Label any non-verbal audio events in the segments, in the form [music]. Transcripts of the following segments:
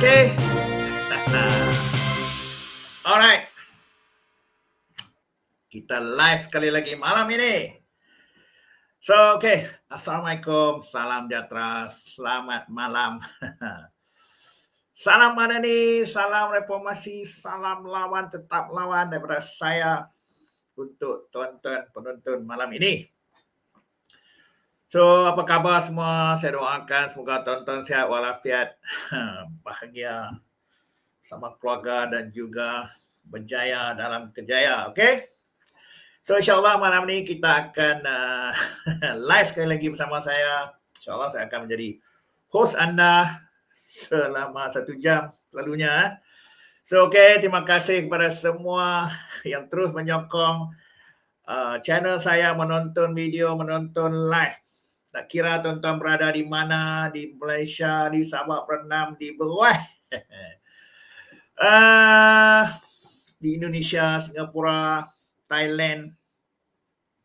Okay. Alright. Kita live sekali lagi malam ini. So, okay. Assalamualaikum. Salam sejahtera. Selamat malam. [laughs] salam mana ni? Salam reformasi. Salam lawan tetap lawan daripada saya untuk tuan-tuan penonton malam ini. So, apa khabar semua? Saya doakan semoga tonton tuan sihat walafiat, [laughs] bahagia sama keluarga dan juga berjaya dalam kejaya, Okay. So, insyaAllah malam ni kita akan uh, [laughs] live sekali lagi bersama saya. InsyaAllah saya akan menjadi host anda selama satu jam lalunya. Eh. So, okay, Terima kasih kepada semua yang terus menyokong uh, channel saya menonton video, menonton live. Tak kira tuan-tuan berada di mana, di Malaysia, di Sabah, Perenam di Beruai. uh, [laughs] ah, di Indonesia, Singapura, Thailand,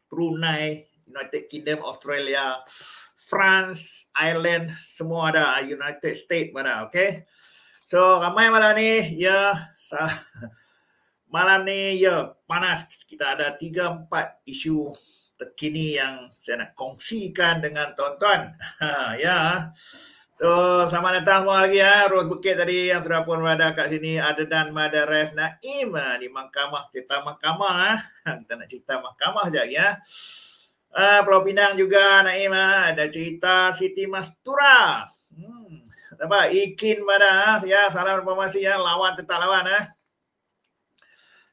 Brunei, United Kingdom, Australia, France, Ireland, semua ada. Ah, United States mana okay? So, ramai malam ni, ya, yeah, [laughs] malam ni, ya, yeah, panas. Kita ada 3-4 isu terkini yang saya nak kongsikan dengan tuan-tuan. Ha, ya. So, sama datang semua lagi ya. Rose Bukit tadi yang sudah pun berada kat sini. Ada dan ada Madaref Naim ha, di mahkamah. Cerita mahkamah. Ha. Kita nak cerita mahkamah sekejap ya. Uh, Pulau Pinang juga Naim ada cerita Siti Mastura. Hmm. Apa? Ikin pada ya. Salam informasi yang Lawan tetap lawan ya.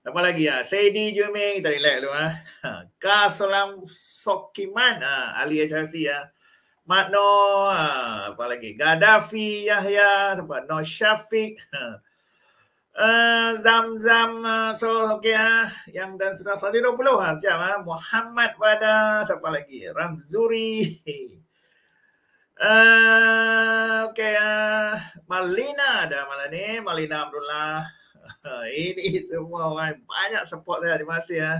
Apa lagi ah? Sedi Juming kita relax dulu ah. Ha, Kasalam Sokiman ah Ali Hasyasi ah. Makno ah. apa lagi? Gaddafi Yahya siapa? No Syafiq. Zam-zam ha. ah. uh, ah, so okey ah. Yang dan sudah sadi 20 ah. Siap ah. Muhammad pada siapa lagi? Ramzuri. Uh, [laughs] ah, okay, uh, ah. Malina ada malam ni. Malina Abdullah. [laughs] ini semua orang banyak support dia terima kasih ya.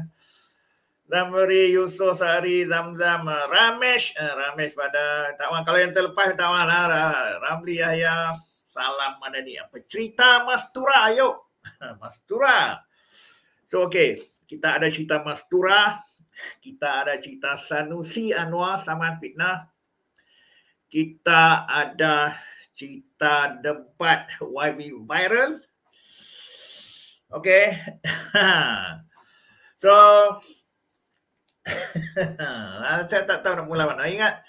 Zamri Yusof Sari Zamzam eh, Ramesh eh, Ramesh pada tak maaf. kalau yang terlepas tak maaf lah. Ramli Yahya salam mana ni apa cerita Mastura ayo [laughs] Mastura. So okay, kita ada cerita Mastura kita ada cerita Sanusi Anwar sama fitnah kita ada cerita debat YB viral Okay. [laughs] so, [laughs] ah, saya tak tahu nak mula mana. Ingat,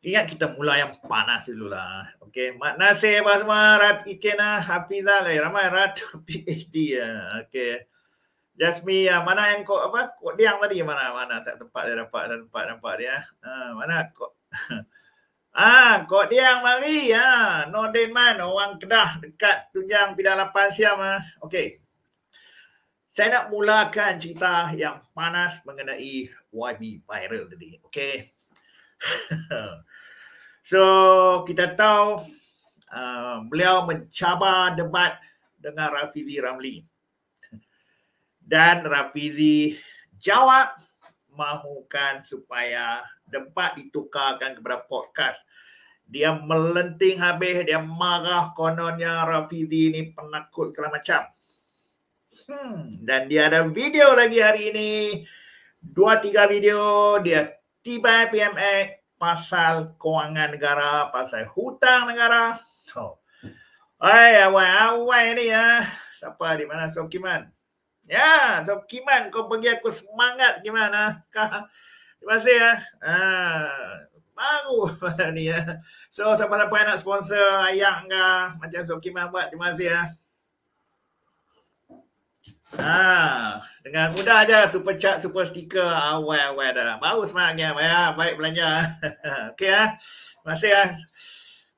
ingat kita mula yang panas dulu lah. Okay. Mak nasih, Pak Semua. Rat Ikena, Hafizah, lah. ramai Rat [laughs] PhD. Ya. Okay. Jasmine, mana yang kok apa? Kok diang tadi mana mana tak tempat dia dapat tak tempat tempat dia. Ha, mana kok? Ah, ha, kau dia yang mari ya. ha. Nordin Man orang Kedah dekat Tunjang Pilihan Lapan Siam ah. Ha. Okey. Saya nak mulakan cerita yang panas mengenai YB viral tadi. Okey. [laughs] so, kita tahu uh, beliau mencabar debat dengan Rafizi Ramli. Dan Rafizi jawab mahukan supaya debat ditukarkan kepada podcast. Dia melenting habis, dia marah kononnya Rafizi ini penakut segala macam. Hmm, dan dia ada video lagi hari ini. Dua tiga video dia tiba PMX pasal kewangan negara, pasal hutang negara. So, Hai, awal-awal ni ya. Siapa di mana? So, Kiman. Ya, so Kiman kau pergi aku semangat Kiman ah. [laughs] Terima kasih ya. Ah. Baru [laughs] ni ya. So siapa-siapa nak sponsor ayak ke macam so Kiman buat terima kasih ya. Ah, dengan mudah aja super chat super sticker awal awal dah. Baru semangat ya. Baik, baik belanja. Okey ya. Masih kasih ya.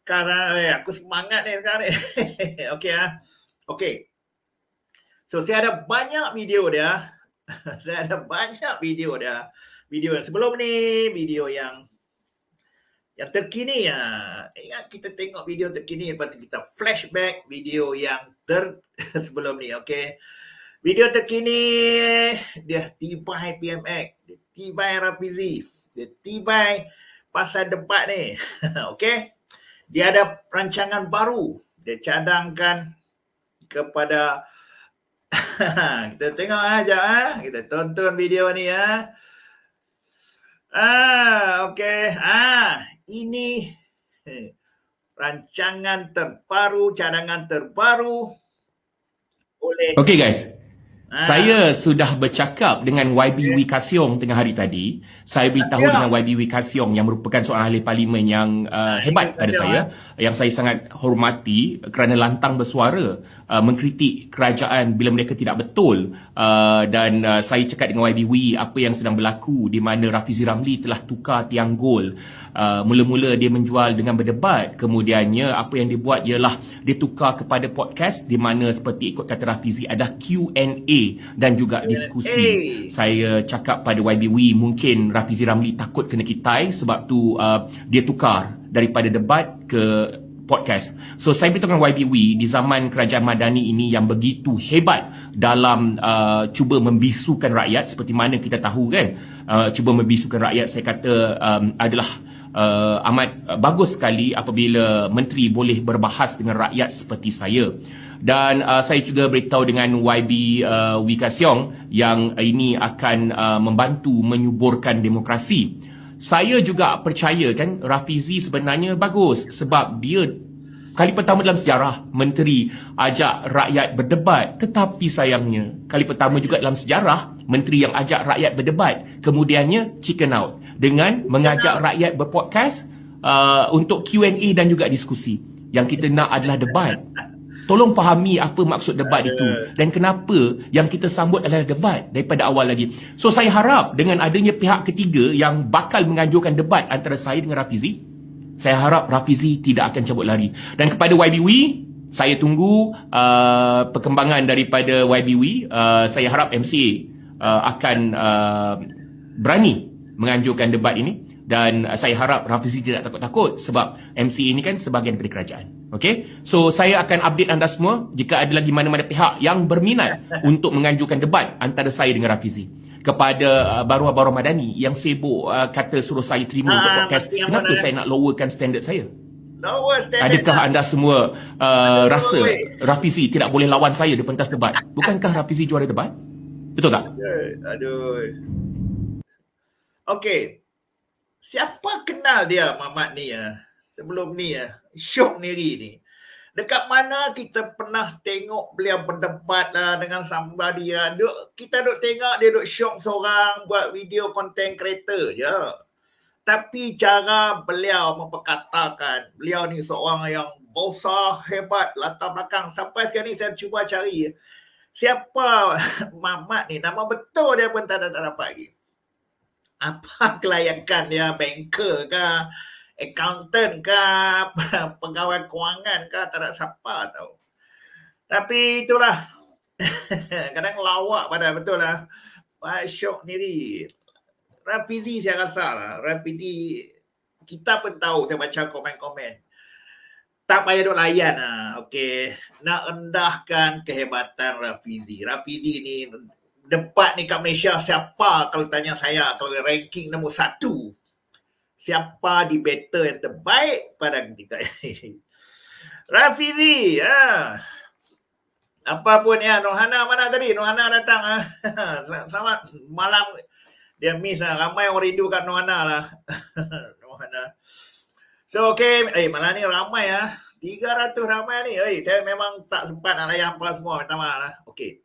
Sekarang eh, aku semangat ni sekarang ni. Okey ya. Okey. So saya ada banyak video dia. [laughs] saya ada banyak video dia. Video yang sebelum ni, video yang yang terkini ya. Ingat ya, kita tengok video terkini lepas kita flashback video yang ter [laughs] sebelum ni, okey. Video terkini dia tiba PMX, dia tiba RPZ, dia tiba pasal debat ni. [laughs] okey. Dia ada perancangan baru. Dia cadangkan kepada [laughs] kita tengok ah jap ah. Kita tonton video ni ya Ah, okey. Ah, ini eh, rancangan terbaru, cadangan terbaru oleh Okey guys, Ah. Saya sudah bercakap dengan YB okay. Wikasiong tengah hari tadi. Saya beritahu dengan YB Wikasiong yang merupakan seorang ahli parlimen yang uh, ah, hebat Kasiong. pada saya. Eh? Yang saya sangat hormati kerana lantang bersuara uh, mengkritik kerajaan bila mereka tidak betul. Uh, dan uh, saya cakap dengan YB Wee apa yang sedang berlaku di mana Rafizi Ramli telah tukar tiang gol. Uh, mula-mula dia menjual dengan berdebat. Kemudiannya apa yang dia buat ialah dia tukar kepada podcast di mana seperti ikut kata Rafizi ada Q&A dan juga diskusi. Saya cakap pada YB Wee mungkin Rafizi Ramli takut kena kitai sebab tu uh, dia tukar daripada debat ke podcast. So saya beritahu dengan YB Wee di zaman kerajaan Madani ini yang begitu hebat dalam uh, cuba membisukan rakyat seperti mana kita tahu kan. Uh, cuba membisukan rakyat saya kata um, adalah Uh, amat uh, bagus sekali apabila menteri boleh berbahas dengan rakyat seperti saya dan uh, saya juga beritahu dengan YB uh, Wika Siong yang uh, ini akan uh, membantu menyuburkan demokrasi. Saya juga percaya kan Rafizi sebenarnya bagus sebab dia kali pertama dalam sejarah menteri ajak rakyat berdebat tetapi sayangnya kali pertama juga dalam sejarah menteri yang ajak rakyat berdebat kemudiannya chicken out dengan mengajak rakyat berpodcast uh, untuk Q&A dan juga diskusi yang kita nak adalah debat tolong fahami apa maksud debat itu eh. dan kenapa yang kita sambut adalah debat daripada awal lagi. So saya harap dengan adanya pihak ketiga yang bakal menganjurkan debat antara saya dengan Rafizi, saya harap Rafizi tidak akan cabut lari. Dan kepada YBW, saya tunggu uh, perkembangan daripada YBW. Uh, saya harap MCA uh, akan uh, berani menganjurkan debat ini dan uh, saya harap Rafizi tidak takut-takut sebab MC ini kan sebahagian daripada kerajaan. Okay? So, saya akan update anda semua jika ada lagi mana-mana pihak yang berminat [laughs] untuk menganjurkan debat antara saya dengan Rafizi kepada uh, baru Baru Madani yang sibuk uh, kata suruh saya terima untuk ah, podcast. Uh, Kenapa saya nak lowerkan standard saya? Lower standard Adakah tak? Lah. anda semua uh, rasa Rafizi tidak boleh lawan saya di pentas debat? [laughs] Bukankah Rafizi juara debat? Betul tak? Aduh. Aduh. Okay. Siapa kenal dia Mamat ni ya? Sebelum ni ya, syok niri ni. Dekat mana kita pernah tengok beliau berdebat lah dengan somebody ya? Duk, kita duk tengok dia duk syok seorang buat video konten kereta je. Tapi cara beliau memperkatakan beliau ni seorang yang bosa hebat latar belakang. Sampai sekarang ni saya cuba cari ya. Siapa [laughs] Mamat ni? Nama betul dia pun tak, tak, tak dapat lagi apa kelayakan dia banker ke accountant ke [laughs] pegawai kewangan ke tak ada siapa tahu tapi itulah [laughs] kadang lawak pada betul lah Pak Syok sendiri Rafizi saya rasa lah Rafizi kita pun tahu saya baca komen-komen tak payah duk layan lah okay. nak rendahkan kehebatan Rafizi Rafizi ni depan ni kat Malaysia siapa kalau tanya saya kalau ranking nombor satu siapa di better yang terbaik pada kita [laughs] Rafizi ha. apa pun ya Nohana mana tadi Nohana datang ha. [laughs] selamat malam dia miss lah. ramai orang rindu kat Nurhana lah [laughs] Nohana so okay eh malam ni ramai ya ha. 300 ramai ni eh saya memang tak sempat nak layan apa semua minta maaf lah okay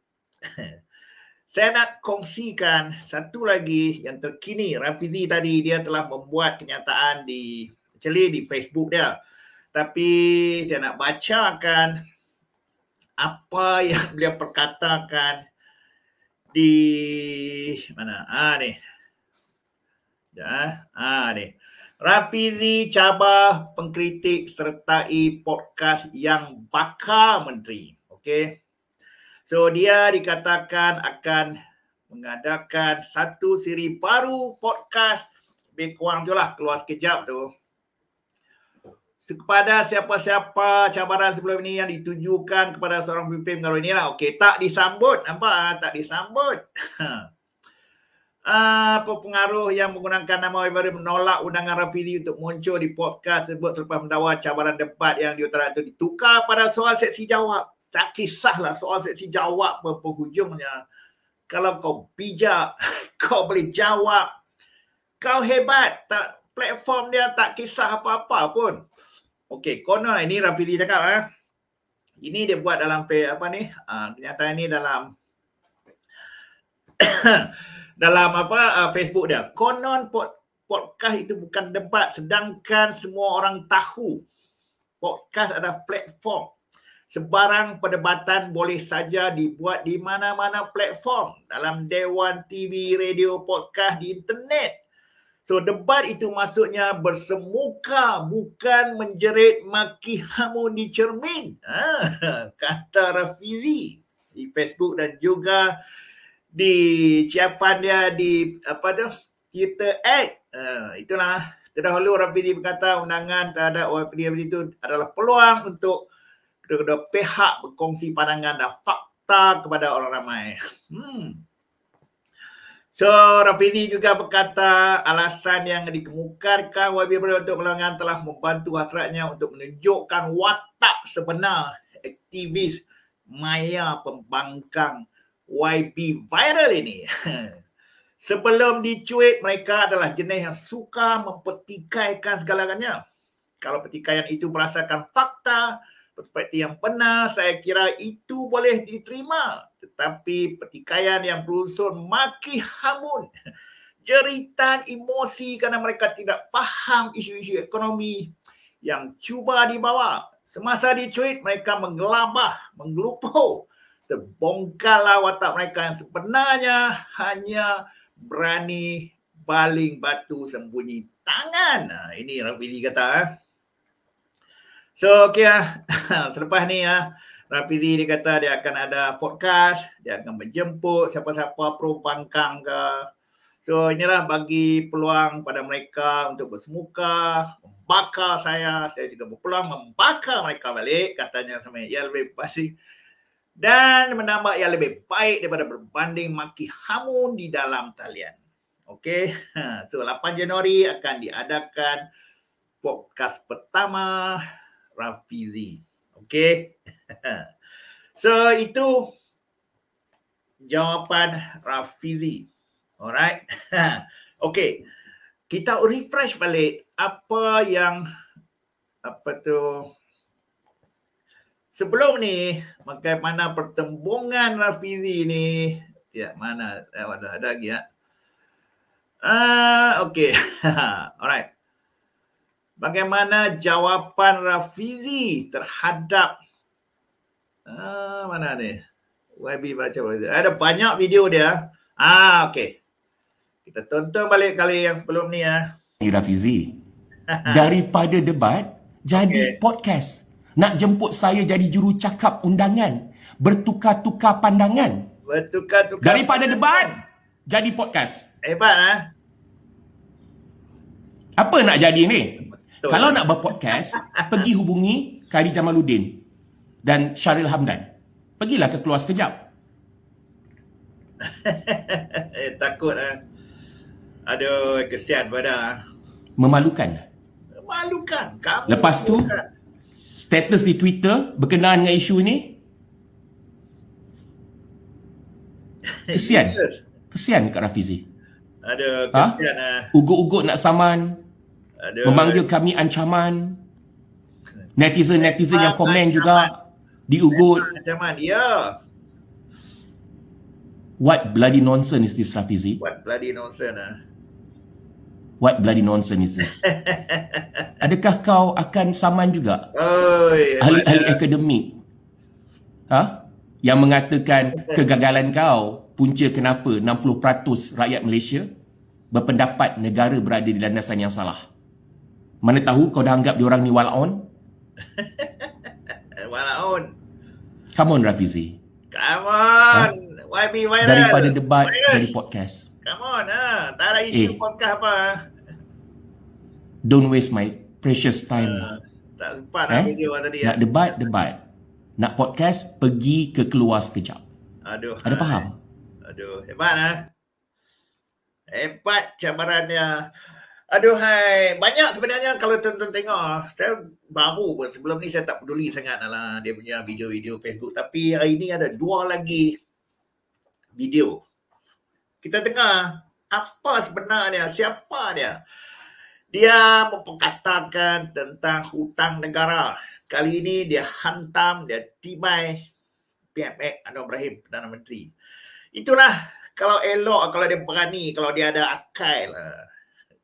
saya nak kongsikan satu lagi yang terkini. Rafizi tadi dia telah membuat kenyataan di actually di Facebook dia. Tapi saya nak bacakan apa yang beliau perkatakan di mana? Ah ni. Ya, ah ni. Rafizi cabar pengkritik sertai podcast yang bakar menteri. Okey. So dia dikatakan akan mengadakan satu siri baru podcast lebih kurang tu lah keluar sekejap tu. So, kepada siapa-siapa cabaran sebelum ini yang ditujukan kepada seorang pemimpin baru ini lah. Okey, tak disambut. Nampak? Tak disambut. [laughs] apa pengaruh yang menggunakan nama Ibrahim menolak undangan Rafidi untuk muncul di podcast sebut selepas mendawar cabaran debat yang diutara itu ditukar pada soal seksi jawab tak kisahlah soal seksi jawab berpenghujungnya. Kalau kau bijak, [laughs] kau boleh jawab. Kau hebat. Tak, platform dia tak kisah apa-apa pun. Okey, corner ini Rafili cakap eh. Ini dia buat dalam apa ni? Uh, kenyataan ini dalam [coughs] dalam apa uh, Facebook dia. Konon pod, podcast itu bukan debat sedangkan semua orang tahu podcast adalah platform Sebarang perdebatan boleh saja dibuat di mana-mana platform dalam Dewan TV, radio, podcast, di internet. So debat itu maksudnya bersemuka bukan menjerit maki hamun di cermin. [laughs] Ha? Kata Rafizi di Facebook dan juga di ciapan dia di apa tu Twitter X. Uh, itulah terdahulu Rafizi berkata undangan terhadap YPD itu adalah peluang untuk daripada pihak berkongsi pandangan dan fakta kepada orang ramai. Hmm. So, Rafizi juga berkata alasan yang dikemukakan YB Brother untuk melawan telah membantu hasratnya untuk menunjukkan watak sebenar aktivis maya pembangkang YB viral ini. [laughs] Sebelum dicuit, mereka adalah jenis yang suka mempertikaikan segalanya. Kalau pertikaian itu berasaskan fakta, perspektif yang benar saya kira itu boleh diterima tetapi pertikaian yang berunsur maki hamun jeritan emosi kerana mereka tidak faham isu-isu ekonomi yang cuba dibawa semasa dicuit mereka mengelabah menggelupoh terbongkarlah watak mereka yang sebenarnya hanya berani baling batu sembunyi tangan ha, ini Rafili kata eh. So okay ah. [laughs] Selepas ni ah Rapidi dia kata dia akan ada podcast, dia akan menjemput siapa-siapa pro pangkang ke. So inilah bagi peluang pada mereka untuk bersemuka, membakar saya. Saya juga berpeluang membakar mereka balik katanya sama yang lebih pasti. Dan menambah yang lebih baik daripada berbanding maki hamun di dalam talian. Okay. [laughs] So 8 Januari akan diadakan podcast pertama Rafizi. Okay. [laughs] so itu jawapan Rafizi. Alright. [laughs] okay. Kita refresh balik apa yang apa tu sebelum ni bagaimana pertembungan Rafizi ni ya mana eh, ada ada lagi ya ah uh, okey [laughs] alright bagaimana jawapan Rafizi terhadap uh, mana ni? YB baca boleh. Ada banyak video dia. Ah, okey. Kita tonton balik kali yang sebelum ni ya. Rafizi. [laughs] daripada debat jadi okay. podcast. Nak jemput saya jadi juru cakap undangan. Bertukar-tukar pandangan. Bertukar-tukar. Daripada debat jadi podcast. Hebat ah. Ha? Apa nak jadi ni? Betul. Kalau nak buat podcast, pergi hubungi Khairi Jamaluddin dan Syaril Hamdan. Pergilah ke keluar sekejap. [laughs] eh, takut lah. Aduh, kesian pada. Eh. Memalukan. Lah. Memalukan. Kamu Lepas tu, kan? status di Twitter berkenaan dengan isu ini. Kesian. [laughs] Kesian Kak Rafizi. Ada ha? kesian ha? lah. Ugut-ugut nak saman. Ada. Memanggil kami ancaman. [laughs] Netizen-netizen yang komen ancaman. juga diugut. Ancaman, ya. What bloody nonsense is this, Rafizi? What bloody nonsense, ah? What bloody nonsense is this? [laughs] Adakah kau akan saman juga? Ahli-ahli yeah. akademik. Ha? Yang mengatakan kegagalan kau punca kenapa 60% rakyat Malaysia berpendapat negara berada di landasan yang salah. Mana tahu kau dah anggap diorang ni walaun? [laughs] walaun. Come on Rafizi. Come ha? on. Ha? YB viral. Daripada debat virus. dari podcast. Come on. Ha? Tak ada isu eh. podcast apa. Ha. Don't waste my precious time. Uh, tak sempat eh? nak video tadi. Nak ya. debat, debat. Nak podcast, pergi ke keluar sekejap. Aduh. Ada ha. faham? Aduh. Hebat lah. Ha? Hebat cabarannya. Aduhai, banyak sebenarnya kalau tuan-tuan tengok, saya baru pun sebelum ni saya tak peduli sangat lah dia punya video-video Facebook. Tapi hari ni ada dua lagi video. Kita tengah apa sebenarnya, siapa dia. Dia memperkatakan tentang hutang negara. Kali ini dia hantam, dia timai PMX Anwar Ibrahim, Perdana Menteri. Itulah kalau elok, kalau dia berani, kalau dia ada akal lah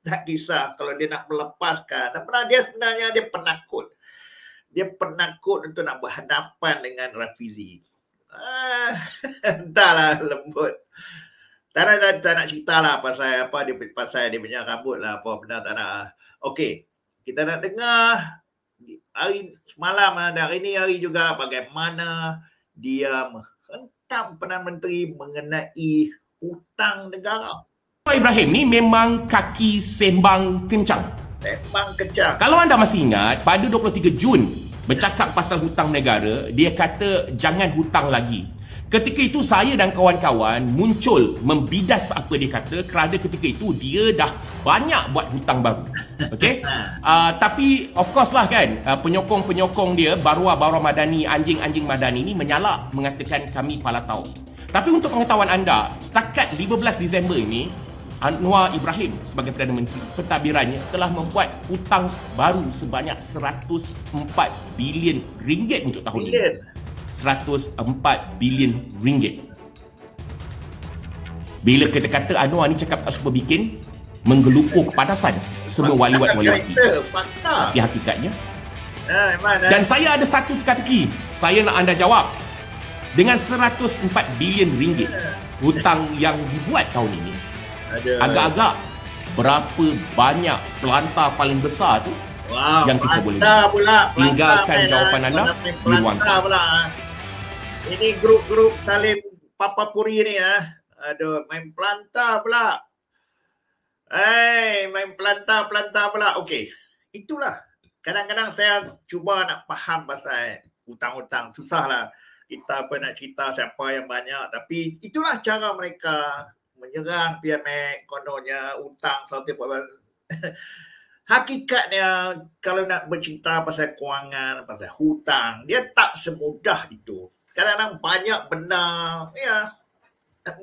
tak kisah kalau dia nak melepaskan. Tak pernah dia sebenarnya dia penakut. Dia penakut untuk nak berhadapan dengan Rafizi. Ah, [laughs] entahlah lembut. Tak nak, tak, tak nak cerita lah pasal apa dia pasal dia punya rambut lah apa benda tak nak. Okey, kita nak dengar hari semalam ah, dan hari ni hari juga bagaimana dia menghentam Perdana Menteri mengenai hutang negara. Ibrahim ni memang kaki sembang kencang. Sembang kencang. Kalau anda masih ingat, pada 23 Jun, bercakap pasal hutang negara, dia kata jangan hutang lagi. Ketika itu, saya dan kawan-kawan muncul membidas apa dia kata kerana ketika itu, dia dah banyak buat hutang baru. Okay? Uh, [laughs] ah, tapi, of course lah kan, uh, penyokong-penyokong dia, barua-barua madani, anjing-anjing madani ini menyalak mengatakan kami palatau. Tapi untuk pengetahuan anda, setakat 15 Disember ini, Anwar Ibrahim sebagai Perdana Menteri pentadbirannya telah membuat hutang baru sebanyak 104 bilion ringgit untuk tahun ini. ini. 104 bilion ringgit. Bila kita kata Anwar ni cakap tak suka bikin, menggelupur kepanasan semua waliwat waliwat Tapi hakikatnya. Ya, eh. Dan saya ada satu teka-teki. Saya nak anda jawab. Dengan 104 bilion ringgit ya. hutang yang dibuat tahun ini, Agak-agak berapa banyak pelantar paling besar tu wow, yang kita boleh pula, tinggalkan eh, pula, jawapan anda di ruang pula. Ini grup-grup Salim Papa Puri ni ya. Aduh, main pelantar pula. Hei, main pelantar-pelantar pula. Okey, itulah. Kadang-kadang saya cuba nak faham pasal hutang-hutang. Susahlah kita apa nak cerita siapa yang banyak. Tapi itulah cara mereka menyerang PMX kononnya hutang 1.8 [laughs] hakikatnya kalau nak bercerita pasal kewangan pasal hutang dia tak semudah itu kadang-kadang banyak benda ya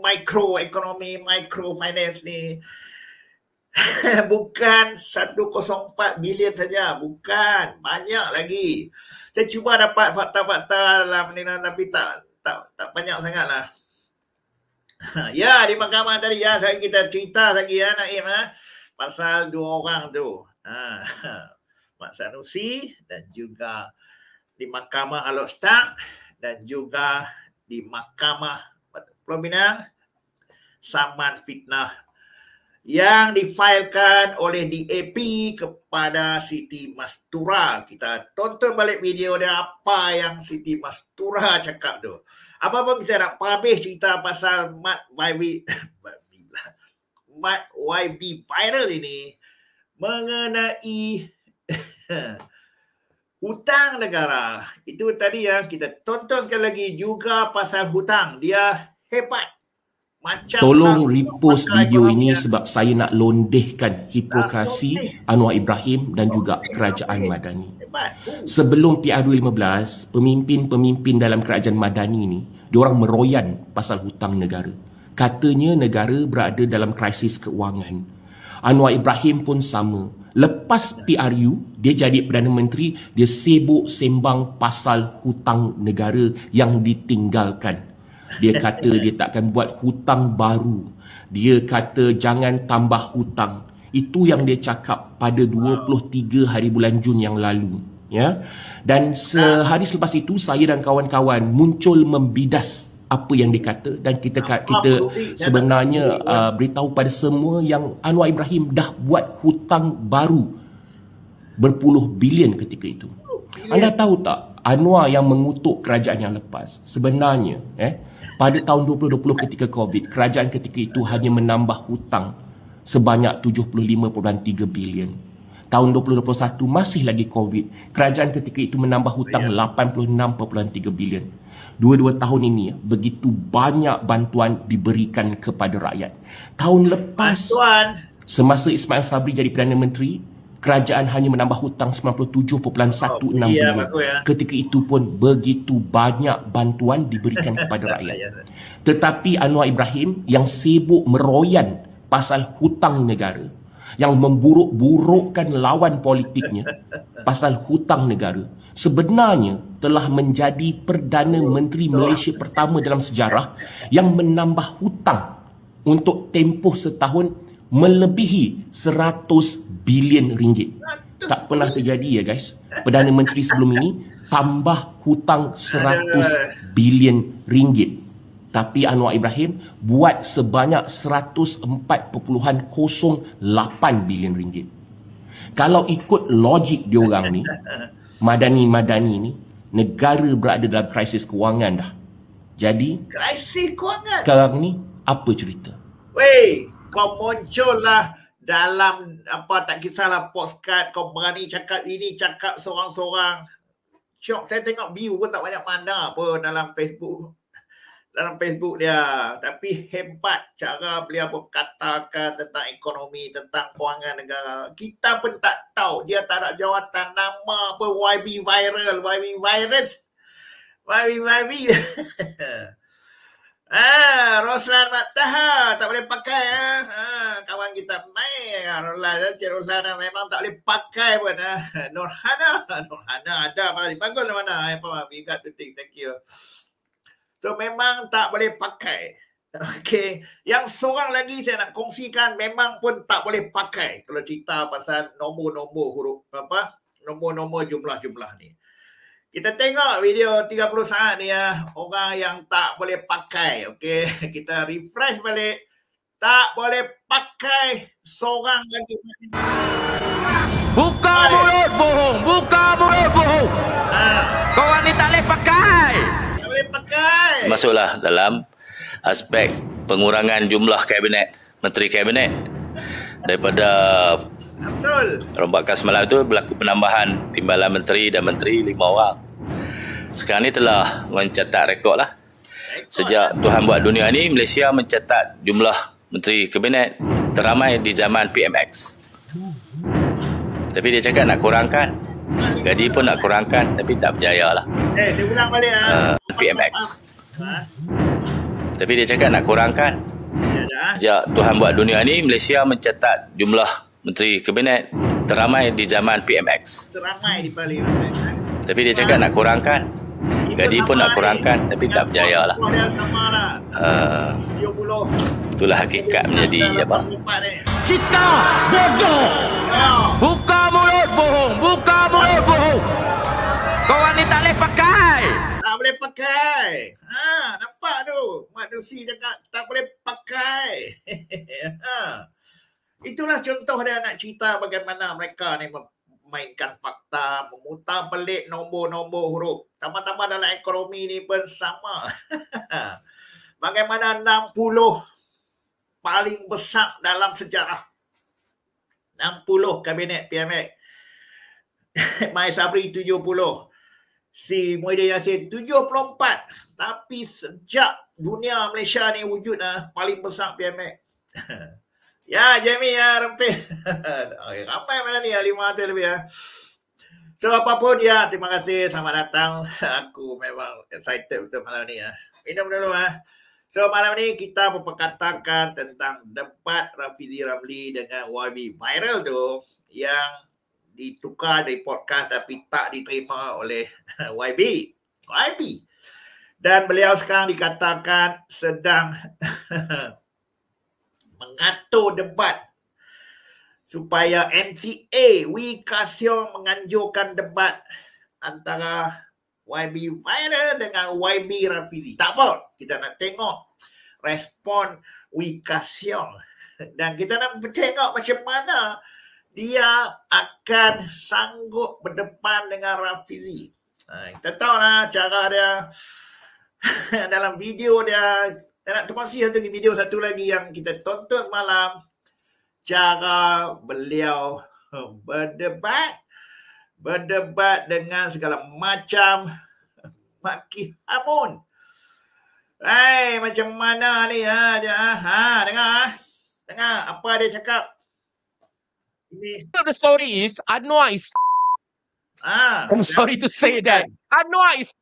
mikro ekonomi mikro finance ni [laughs] bukan 104 bilion saja bukan banyak lagi saya cuba dapat fakta-fakta dalam ni tapi tak tak tak banyak sangatlah [laughs] ya, di mahkamah tadi ya, tadi kita cerita lagi ya Naim ya, pasal dua orang tu. Ha. [laughs] Mak Sanusi dan juga di mahkamah Alostak dan juga di mahkamah Pulau Minang saman fitnah yang difailkan oleh DAP kepada Siti Mastura. Kita tonton balik video dia apa yang Siti Mastura cakap tu apa pun kita nak publish cerita pasal Mat YB Mat YB viral ini mengenai [laughs] hutang negara. Itu tadi ya kita tontonkan lagi juga pasal hutang. Dia hebat. Macam Tolong repost video ini yang... sebab saya nak londehkan hipokrasi Anwar Ibrahim dan juga Kerajaan Madani. Oh. Sebelum PR 2015, pemimpin-pemimpin dalam kerajaan Madani ni, dia orang meroyan pasal hutang negara. Katanya negara berada dalam krisis keuangan. Anwar Ibrahim pun sama. Lepas PRU, dia jadi Perdana Menteri, dia sibuk sembang pasal hutang negara yang ditinggalkan. Dia kata dia takkan buat hutang baru. Dia kata jangan tambah hutang. Itu yang dia cakap pada 23 hari bulan Jun yang lalu. Ya. Dan sehari selepas itu saya dan kawan-kawan muncul membidas apa yang dikata, dan kita kita sebenarnya ya? uh, beritahu pada semua yang Anwar Ibrahim dah buat hutang baru berpuluh bilion ketika itu. Anda tahu tak Anwar yang mengutuk kerajaan yang lepas sebenarnya eh pada tahun 2020 ketika Covid kerajaan ketika itu hanya menambah hutang sebanyak 75.3 bilion. Tahun 2021 masih lagi COVID. Kerajaan ketika itu menambah hutang 86.3 ya. bilion. Dua-dua tahun ini begitu banyak bantuan diberikan kepada rakyat. Tahun lepas bantuan. semasa Ismail Sabri jadi Perdana Menteri, kerajaan hanya menambah hutang 97.16 oh, ya, bilion. Iya, ya. Ketika itu pun begitu banyak bantuan diberikan [laughs] kepada rakyat. Ya, Tetapi Anwar Ibrahim yang sibuk meroyan pasal hutang negara yang memburuk-burukkan lawan politiknya [laughs] pasal hutang negara sebenarnya telah menjadi Perdana Menteri Malaysia pertama dalam sejarah yang menambah hutang untuk tempoh setahun melebihi 100 bilion ringgit. Tak pernah terjadi ya guys. Perdana Menteri sebelum ini tambah hutang 100 bilion ringgit. Tapi Anwar Ibrahim buat sebanyak 104.08 bilion ringgit. Kalau ikut logik diorang ni, [laughs] madani-madani ni, negara berada dalam krisis kewangan dah. Jadi, krisis kewangan. sekarang ni, apa cerita? Wey, kau muncullah dalam apa tak kisahlah postcard kau berani cakap ini cakap seorang-seorang. saya tengok view pun tak banyak pandang apa dalam Facebook dalam Facebook dia. Tapi hebat cara beliau berkatakan tentang ekonomi, tentang kewangan negara. Kita pun tak tahu. Dia tak ada jawatan nama apa YB viral. YB virus. YB YB. ah, Roslan Mataha tak boleh pakai. Ah. Ah, kawan kita main. Ah, Roslan, eh, Cik Roslan eh, memang tak boleh pakai pun. Ah. Nurhana. [laughs] Nurhana ada. Bagus mana. Bigat tu. Thank you. So memang tak boleh pakai. Okay. Yang seorang lagi saya nak kongsikan memang pun tak boleh pakai. Kalau cerita pasal nombor-nombor huruf apa. Nombor-nombor jumlah-jumlah ni. Kita tengok video 30 saat ni ya. Orang yang tak boleh pakai. Okay. [laughs] Kita refresh balik. Tak boleh pakai seorang lagi. Buka mulut bohong. Buka mulut bohong. Ha. Ah. Kau ni tak boleh pakai. Masuklah dalam aspek pengurangan jumlah kabinet, menteri kabinet daripada Absol. rombakan semalam itu berlaku penambahan timbalan menteri dan menteri lima orang. Sekarang ini telah mencetak rekod lah. Sejak Tuhan buat dunia ini, Malaysia mencetak jumlah menteri kabinet teramai di zaman PMX. Tapi dia cakap nak kurangkan. Gaji pun nak kurangkan tapi tak berjaya lah. Eh, dia Pulang balik lah. Uh, ah, PMX. Ha? Ah. Tapi dia cakap nak kurangkan. Ya, ah. Tuhan buat dunia ni, Malaysia mencatat jumlah Menteri Kabinet teramai di zaman PMX. Teramai di paling ramai. Tapi dia cakap nak kurangkan. Gaji pun nak kurangkan tapi tak berjaya lah. Uh, itulah hakikat menjadi apa? Kita bodoh! buka bohong Buka mulut bohong Kau orang ni tak boleh pakai Tak boleh pakai ha, Nampak tu Manusia cakap tak boleh pakai [laughs] ha. Itulah contoh dia nak cerita Bagaimana mereka ni memainkan fakta Memutar belit nombor-nombor huruf Tambah-tambah dalam ekonomi ni pun sama [laughs] Bagaimana 60 paling besar dalam sejarah 60 kabinet PMX [laughs] Mai Sabri 70. Si Muhyiddin Yassin 74. Tapi sejak dunia Malaysia ni wujud lah. Paling besar PMX. [laughs] ya Jamie ya Rempin. [laughs] okay, ramai malam ni ya. 500 lebih ya. So apapun ya. Terima kasih. Selamat datang. Aku memang excited untuk malam ni ya. Minum dulu ya. So malam ni kita memperkatakan tentang debat Rafizi Ramli dengan YB viral tu yang ditukar dari podcast tapi tak diterima oleh [laughs] YB. YB. Dan beliau sekarang dikatakan sedang [laughs] mengatur debat supaya MCA Wee Kasio menganjurkan debat antara YB Viral dengan YB Rafizi. Tak apa, kita nak tengok respon Wee Kasio dan kita nak tengok macam mana dia akan sanggup berdepan dengan Rafizi. Ha, kita tahu lah cara dia [laughs] dalam video dia. Saya nak terkongsi satu video satu lagi yang kita tonton malam. Cara beliau berdebat. Berdebat dengan segala macam maki hamun. Hey, macam mana ni? Ha, dia, ha, ha dengar. Ha. Dengar apa dia cakap. So the story is, Adnoa is. Ah, I'm sorry to say that. Adnoa is.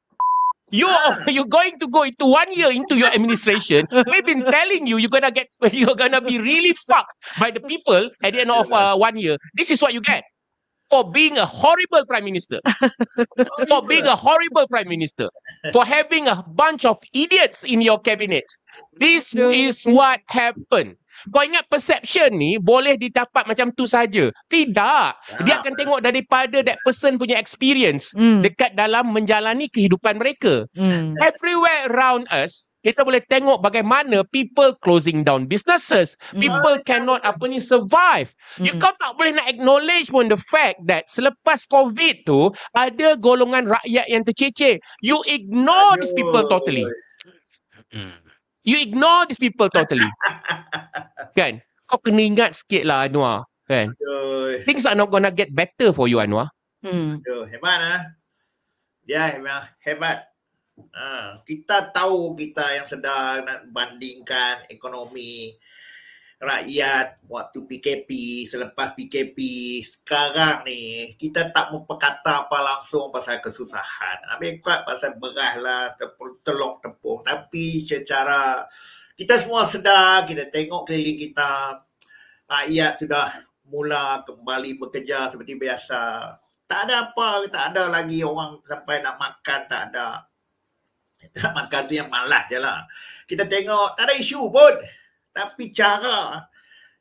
You ah. [laughs] you're going to go into one year into your administration. We've been telling you you're gonna get [laughs] you're gonna be really fucked by the people at the end of uh, one year. This is what you get for being a horrible prime minister, [laughs] for being a horrible prime minister, for having a bunch of idiots in your cabinet. This is what happened. Kau ingat perception ni boleh didapat macam tu saja? Tidak. Ya. Dia akan tengok daripada that person punya experience hmm. dekat dalam menjalani kehidupan mereka. Hmm. Everywhere around us, kita boleh tengok bagaimana people closing down businesses. Hmm. People hmm. cannot apa ni survive. Hmm. You kau tak boleh nak acknowledge pun the fact that selepas COVID tu ada golongan rakyat yang tercecer. You ignore these people totally. Hmm. You ignore these people totally. [laughs] kan? Kau kena ingat sikit lah Anwar. Kan? Aduh. Things are not gonna get better for you Anwar. Hmm. Aduh, hebat lah. Dia ya, memang hebat. Ha, kita tahu kita yang sedang nak bandingkan ekonomi rakyat waktu PKP, selepas PKP, sekarang ni kita tak memperkata apa langsung pasal kesusahan. Habis kuat pasal berah lah, telok tepung. Tapi secara kita semua sedar, kita tengok keliling kita, rakyat sudah mula kembali bekerja seperti biasa. Tak ada apa, tak ada lagi orang sampai nak makan, tak ada. Kita makan tu yang malas je lah. Kita tengok, tak ada isu pun tapi cara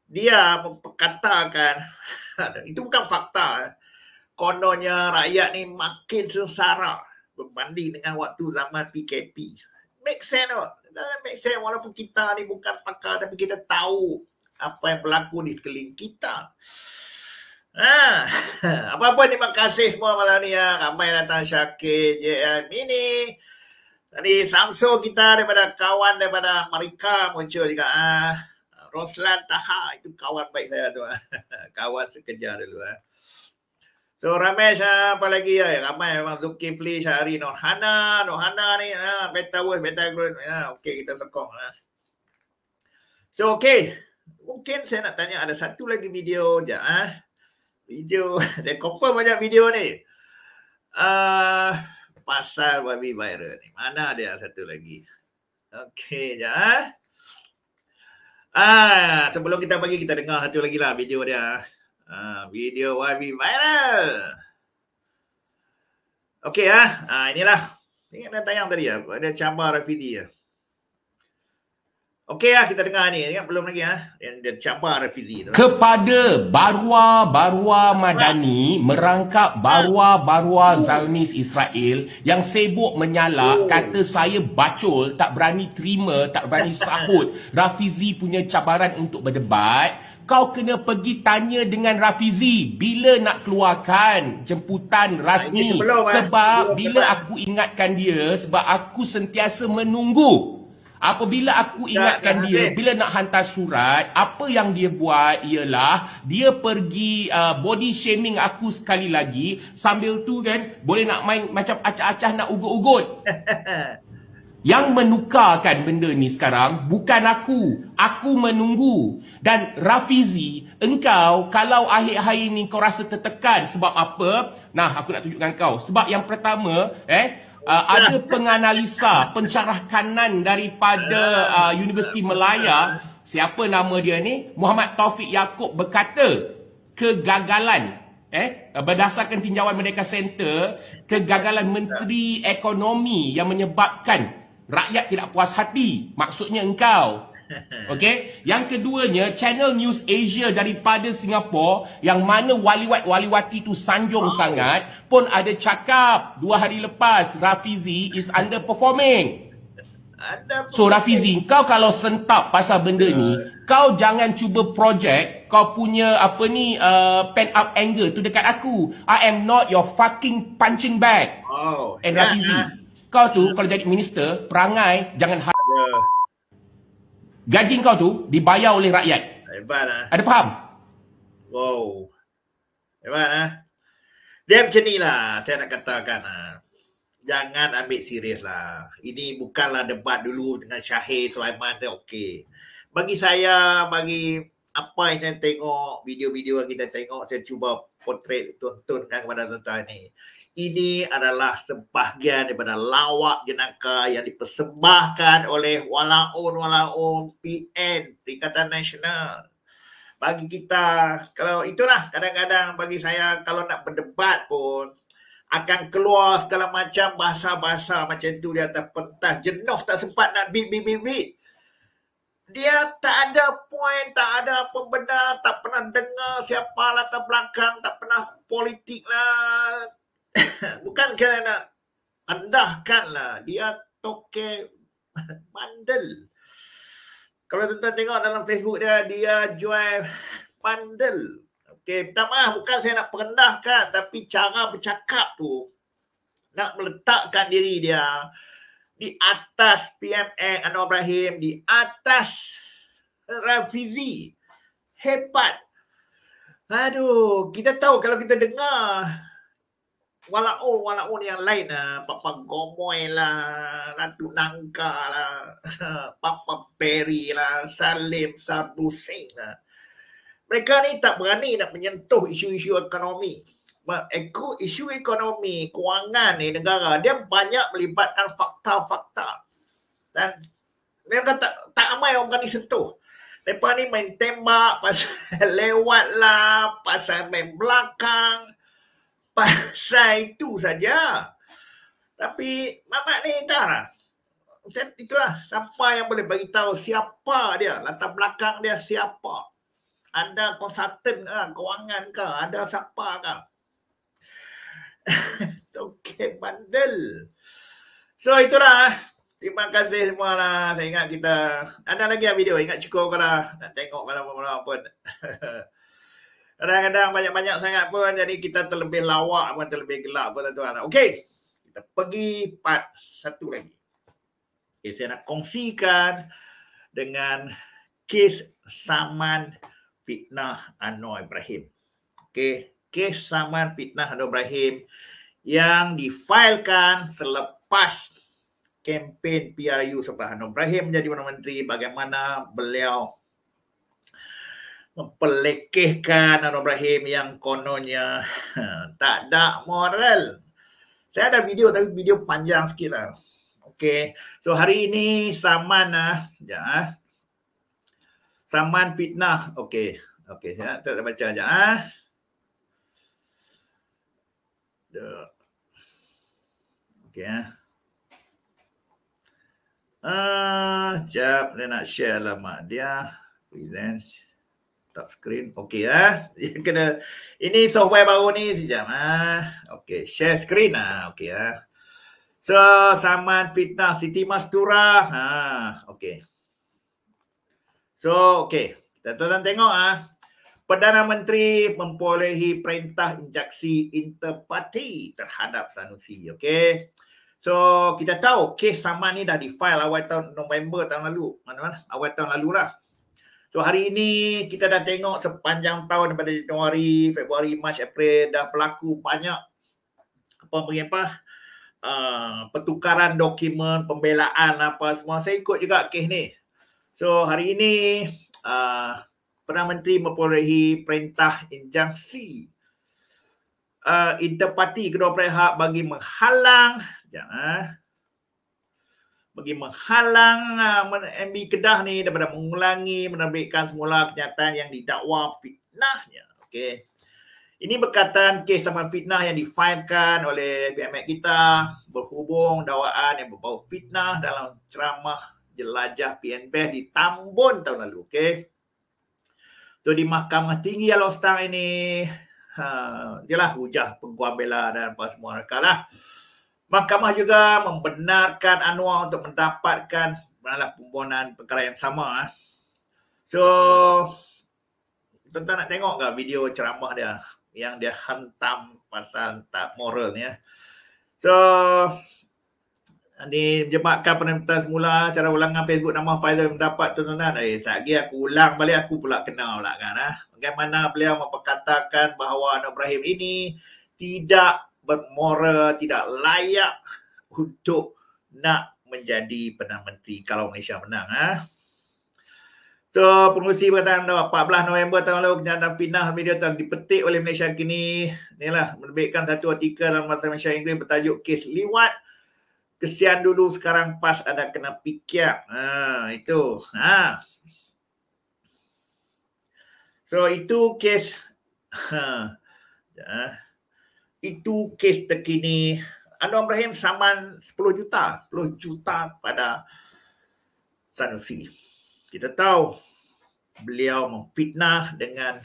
dia memperkatakan [laughs] itu bukan fakta kononnya rakyat ni makin sengsara berbanding dengan waktu zaman PKP make sense tak? No? make sense walaupun kita ni bukan pakar tapi kita tahu apa yang berlaku di sekeliling kita Ah, [laughs] apa-apa terima kasih semua malam ni ya. Ramai datang Syakir, JM ini. Tadi Samsung kita daripada kawan daripada Amerika muncul juga. Ah, Roslan Taha itu kawan baik saya tu. Ah. [laughs] kawan sekerja dulu. Ah. So Ramesh ah, apa lagi ya? Ramai memang Zulkifli Syahri Nohana. Nohana ni ah, beta world, beta group. Ah, okay kita sokong. Ah. So okay. Mungkin saya nak tanya ada satu lagi video je. Ah. Video. [laughs] saya confirm banyak video ni. Ah, uh, pasal babi viral ni. Mana dia satu lagi? Okey, ya. Ah, sebelum kita pergi kita dengar satu lagi lah video dia. Ah, video YB viral. Okey ah. ah, inilah. Ingat dah tayang tadi ya, ada cabar Rafidi ya. Okey lah kita dengar ni. Ingat belum lagi ha? Yang dia cabar Rafizi tu. Ha? Kepada Barua Barua Madani merangkap Barua ha. Barua hmm. Zionis Israel yang sibuk menyalak hmm. kata saya bacul tak berani terima tak berani [laughs] sahut Rafizi punya cabaran untuk berdebat. Kau kena pergi tanya dengan Rafizi bila nak keluarkan jemputan ha, rasmi. Sebab bila aku ingatkan dia sebab aku sentiasa menunggu Apabila aku ya, ingatkan ya, dia bila nak hantar surat, apa yang dia buat ialah dia pergi uh, body shaming aku sekali lagi sambil tu kan boleh nak main macam acah-acah nak ugut-ugut. [laughs] Yang menukarkan benda ni sekarang bukan aku. Aku menunggu. Dan Rafizi, engkau kalau akhir hari ni kau rasa tertekan sebab apa? Nah, aku nak tunjukkan kau. Sebab yang pertama, eh, uh, ada penganalisa pencerah kanan daripada uh, Universiti Melaya siapa nama dia ni Muhammad Taufik Yaakob berkata kegagalan eh uh, berdasarkan tinjauan Merdeka Center kegagalan menteri ekonomi yang menyebabkan rakyat tidak puas hati maksudnya engkau [laughs] Okey, yang keduanya Channel News Asia daripada Singapura yang mana wali-wali-wati tu sanjung oh. sangat pun ada cakap dua hari lepas Rafizi is underperforming. So Rafizi, kau kalau sentap pasal benda ni, kau jangan cuba project kau punya apa ni uh, pent up anger tu dekat aku. I am not your fucking punching bag. Oh, and Rafizi, ya. kau tu kalau jadi minister, perangai jangan ha- yeah gaji kau tu dibayar oleh rakyat. Hebat lah. Ada faham? Wow. Hebat lah. Dia macam ni lah. Saya nak katakan lah. Jangan ambil serius lah. Ini bukanlah debat dulu dengan Syahir Sulaiman tu. Okey. Bagi saya, bagi apa yang saya tengok, video-video yang kita tengok, saya cuba potret tuan kan kepada tuan-tuan ni ini adalah sebahagian daripada lawak jenaka yang dipersembahkan oleh Walaun Walaun PN Perikatan Nasional. Bagi kita, kalau itulah kadang-kadang bagi saya kalau nak berdebat pun akan keluar segala macam bahasa-bahasa macam tu di atas pentas jenuh tak sempat nak bip bip bip Dia tak ada point, tak ada apa benda, tak pernah dengar siapa latar belakang, tak pernah politik lah, [coughs] bukan kerana rendahkanlah dia toke [laughs] bandel kalau tuan-tuan tengok dalam Facebook dia dia jual bandel okey minta maaf bukan saya nak perendahkan tapi cara bercakap tu nak meletakkan diri dia di atas PMA Anwar Ibrahim di atas Rafizi hebat Aduh, kita tahu kalau kita dengar walaul-walaul yang lain lah. Papa Gomoy lah, Ratu Nangka lah, [laughs] Papa Peri, lah, Salim Sabu Singh lah. Mereka ni tak berani nak menyentuh isu-isu ekonomi. Isu ekonomi, kewangan ni negara, dia banyak melibatkan fakta-fakta. Dan mereka tak, tak amai orang ni sentuh. Mereka ni main tembak [laughs] pasal lewat lah, pasal main belakang pasal itu saja. Tapi mamak ni entahlah. Macam itulah siapa yang boleh bagi tahu siapa dia, latar belakang dia siapa. Ada konsultan ke, kewangan ke, ada siapa ke. [laughs] Okey, bandel. So itulah. Terima kasih semua lah. Saya ingat kita. Ada lagi video. Ingat cukup kalau nak tengok malam-malam pun. [laughs] Kadang-kadang banyak-banyak sangat pun jadi kita terlebih lawak pun terlebih gelap pun tuan-tuan. Okey. Kita pergi part satu lagi. Okay, saya nak kongsikan dengan kes saman fitnah Anwar Ibrahim. Okey, kes saman fitnah Anwar Ibrahim yang difailkan selepas kempen PRU sebab Anwar Ibrahim menjadi Menteri bagaimana beliau memperlekehkan Anwar Ibrahim yang kononnya [laughs] tak ada moral. Saya ada video tapi video panjang sikit lah. Okay. So hari ini saman lah. Ya. Saman fitnah. Okay. Okay. Ya. Kita baca sekejap. Ha. Okay. Ah, ha. uh, Saya nak share alamat dia. Present. Touch screen. Okey ah. Ha? kena ini software baru ni sejam ah. Ha? Okey, share screen lah, Ha? Okey ah. Ha. So, saman fitnah Siti Mastura. Ha, okey. So, okey. Tuan-tuan tengok ah. Ha? Perdana Menteri memperolehi perintah injaksi interparti terhadap Sanusi. Okey. So kita tahu kes sama ni dah di file awal tahun November tahun lalu. Mana-mana awal tahun lalu lah. So hari ini kita dah tengok sepanjang tahun daripada Januari, Februari, Mac, April dah berlaku banyak apa mengapa uh, pertukaran dokumen, pembelaan apa semua. Saya ikut juga kes ni. So hari ini uh, Perdana Menteri memperolehi perintah injansi uh, interparti kedua pihak bagi menghalang. Sekejap, uh bagi menghalang uh, ah, MB Kedah ni daripada mengulangi menerbitkan semula kenyataan yang didakwa fitnahnya. Okey. Ini berkaitan kes sama fitnah yang difailkan oleh BMX kita berhubung dakwaan yang berbau fitnah dalam ceramah jelajah PNB di Tambun tahun lalu. Okey. Tu di Mahkamah Tinggi Alor Stang ini ha, jelah hujah peguam bela dan apa semua rekalah. Mahkamah juga membenarkan Anwar untuk mendapatkan malah pembunuhan perkara yang sama. Ah. So, tentang nak tengok ke video ceramah dia yang dia hantam pasal tak moral ni. Ah? So, ni jemaatkan penentang semula cara ulangan Facebook nama Faizal mendapat tuntutan. Eh, tak pergi aku ulang balik aku pula kenal pula kan. Ha? Bagaimana beliau memperkatakan bahawa Anwar Ibrahim ini tidak bermoral, tidak layak untuk nak menjadi Perdana Menteri kalau Malaysia menang. Ha? So, pengurusi pertama 14 November tahun lalu, kenyataan final media telah dipetik oleh Malaysia kini. Inilah, menerbitkan satu artikel dalam masa Malaysia Inggeris bertajuk kes liwat. Kesian dulu sekarang pas ada kena pikir. Ha, itu. Ha. So, itu kes. [laughs] Ha. Ya itu kes terkini Anwar Ibrahim saman 10 juta 10 juta pada Sanusi kita tahu beliau memfitnah dengan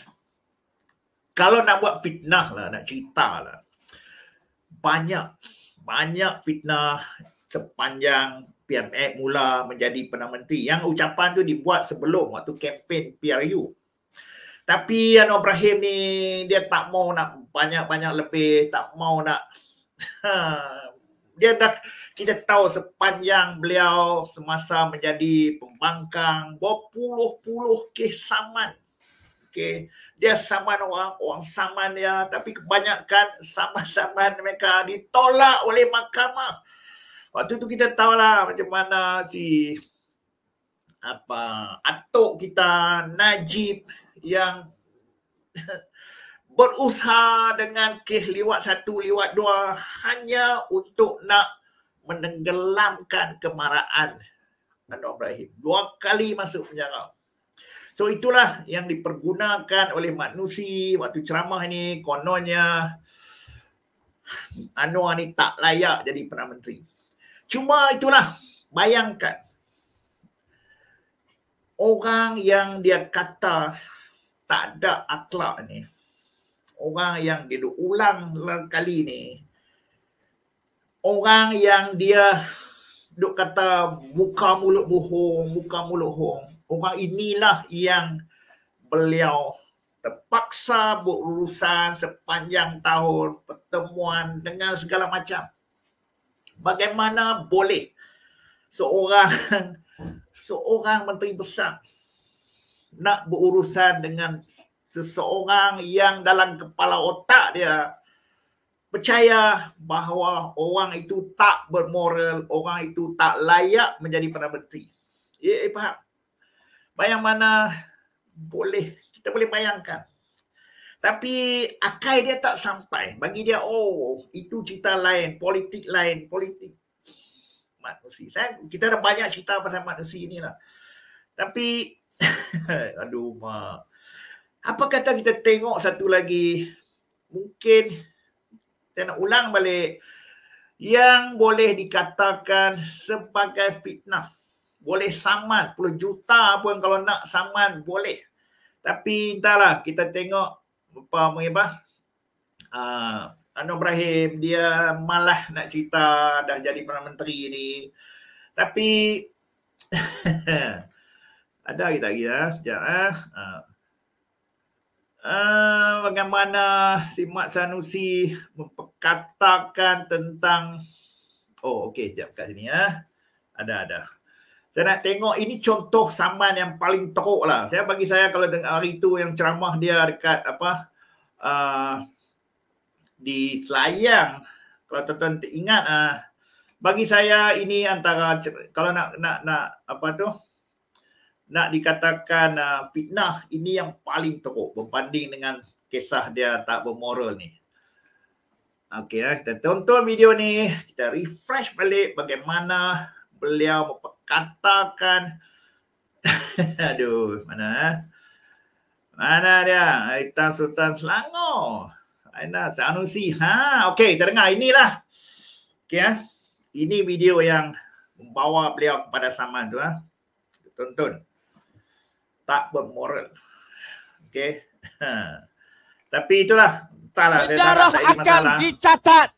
kalau nak buat fitnah lah nak cerita lah banyak banyak fitnah sepanjang PMX mula menjadi Perdana Menteri yang ucapan tu dibuat sebelum waktu kempen PRU tapi Anwar Ibrahim ni dia tak mau nak banyak-banyak lebih, tak mau nak [laughs] dia dah kita tahu sepanjang beliau semasa menjadi pembangkang berpuluh-puluh kes saman. okay dia saman orang, orang saman dia tapi kebanyakan saman-saman mereka ditolak oleh mahkamah. Waktu itu kita tahu lah macam mana si apa atuk kita Najib yang [laughs] berusaha dengan kes liwat satu, liwat dua hanya untuk nak menenggelamkan kemarahan Anwar Ibrahim. Dua kali masuk penjara. So itulah yang dipergunakan oleh manusia waktu ceramah ini. kononnya Anwar ni tak layak jadi Perdana Menteri. Cuma itulah bayangkan orang yang dia kata tak ada akhlak ni orang yang dia ulang kali ni orang yang dia duk kata buka mulut bohong buka mulut bohong orang inilah yang beliau terpaksa berurusan sepanjang tahun pertemuan dengan segala macam bagaimana boleh seorang [laughs] seorang menteri besar nak berurusan dengan seseorang yang dalam kepala otak dia percaya bahawa orang itu tak bermoral, orang itu tak layak menjadi Perdana Menteri. Ya, eh, eh, faham? Bayang mana boleh, kita boleh bayangkan. Tapi akai dia tak sampai. Bagi dia, oh, itu cerita lain, politik lain, politik manusia. kita ada banyak cerita pasal manusia ni lah. Tapi [laughs] Aduh, mak. Apa kata kita tengok satu lagi? Mungkin saya nak ulang balik. Yang boleh dikatakan sebagai fitnah. Boleh saman. 10 juta pun kalau nak saman boleh. Tapi entahlah kita tengok apa mengibas. Uh, Anwar Ibrahim dia malah nak cerita dah jadi Perdana Menteri ni. Tapi [laughs] ada lagi tak kira sejak eh uh, bagaimana si Mat Sanusi memperkatakan tentang oh okey sejak kat sini ya ada ada saya nak tengok ini contoh saman yang paling teruk lah. Saya bagi saya kalau dengar hari itu yang ceramah dia dekat apa uh, di Selayang. Kalau tuan-tuan ingat uh, bagi saya ini antara kalau nak nak nak apa tu nak dikatakan uh, fitnah ini yang paling teruk berbanding dengan kisah dia tak bermoral ni. Okey, eh. kita tonton video ni, kita refresh balik bagaimana beliau memperkatakan [laughs] aduh, mana eh? Mana dia? Aita Sultan Selangor. Aina Sanusi. Ha, okey, kita dengar inilah. Okey, eh. ini video yang membawa beliau kepada saman tu Eh. Tonton tak bermoral. Okey. Ha. Tapi itulah taklah saya tak ada akan dicatat.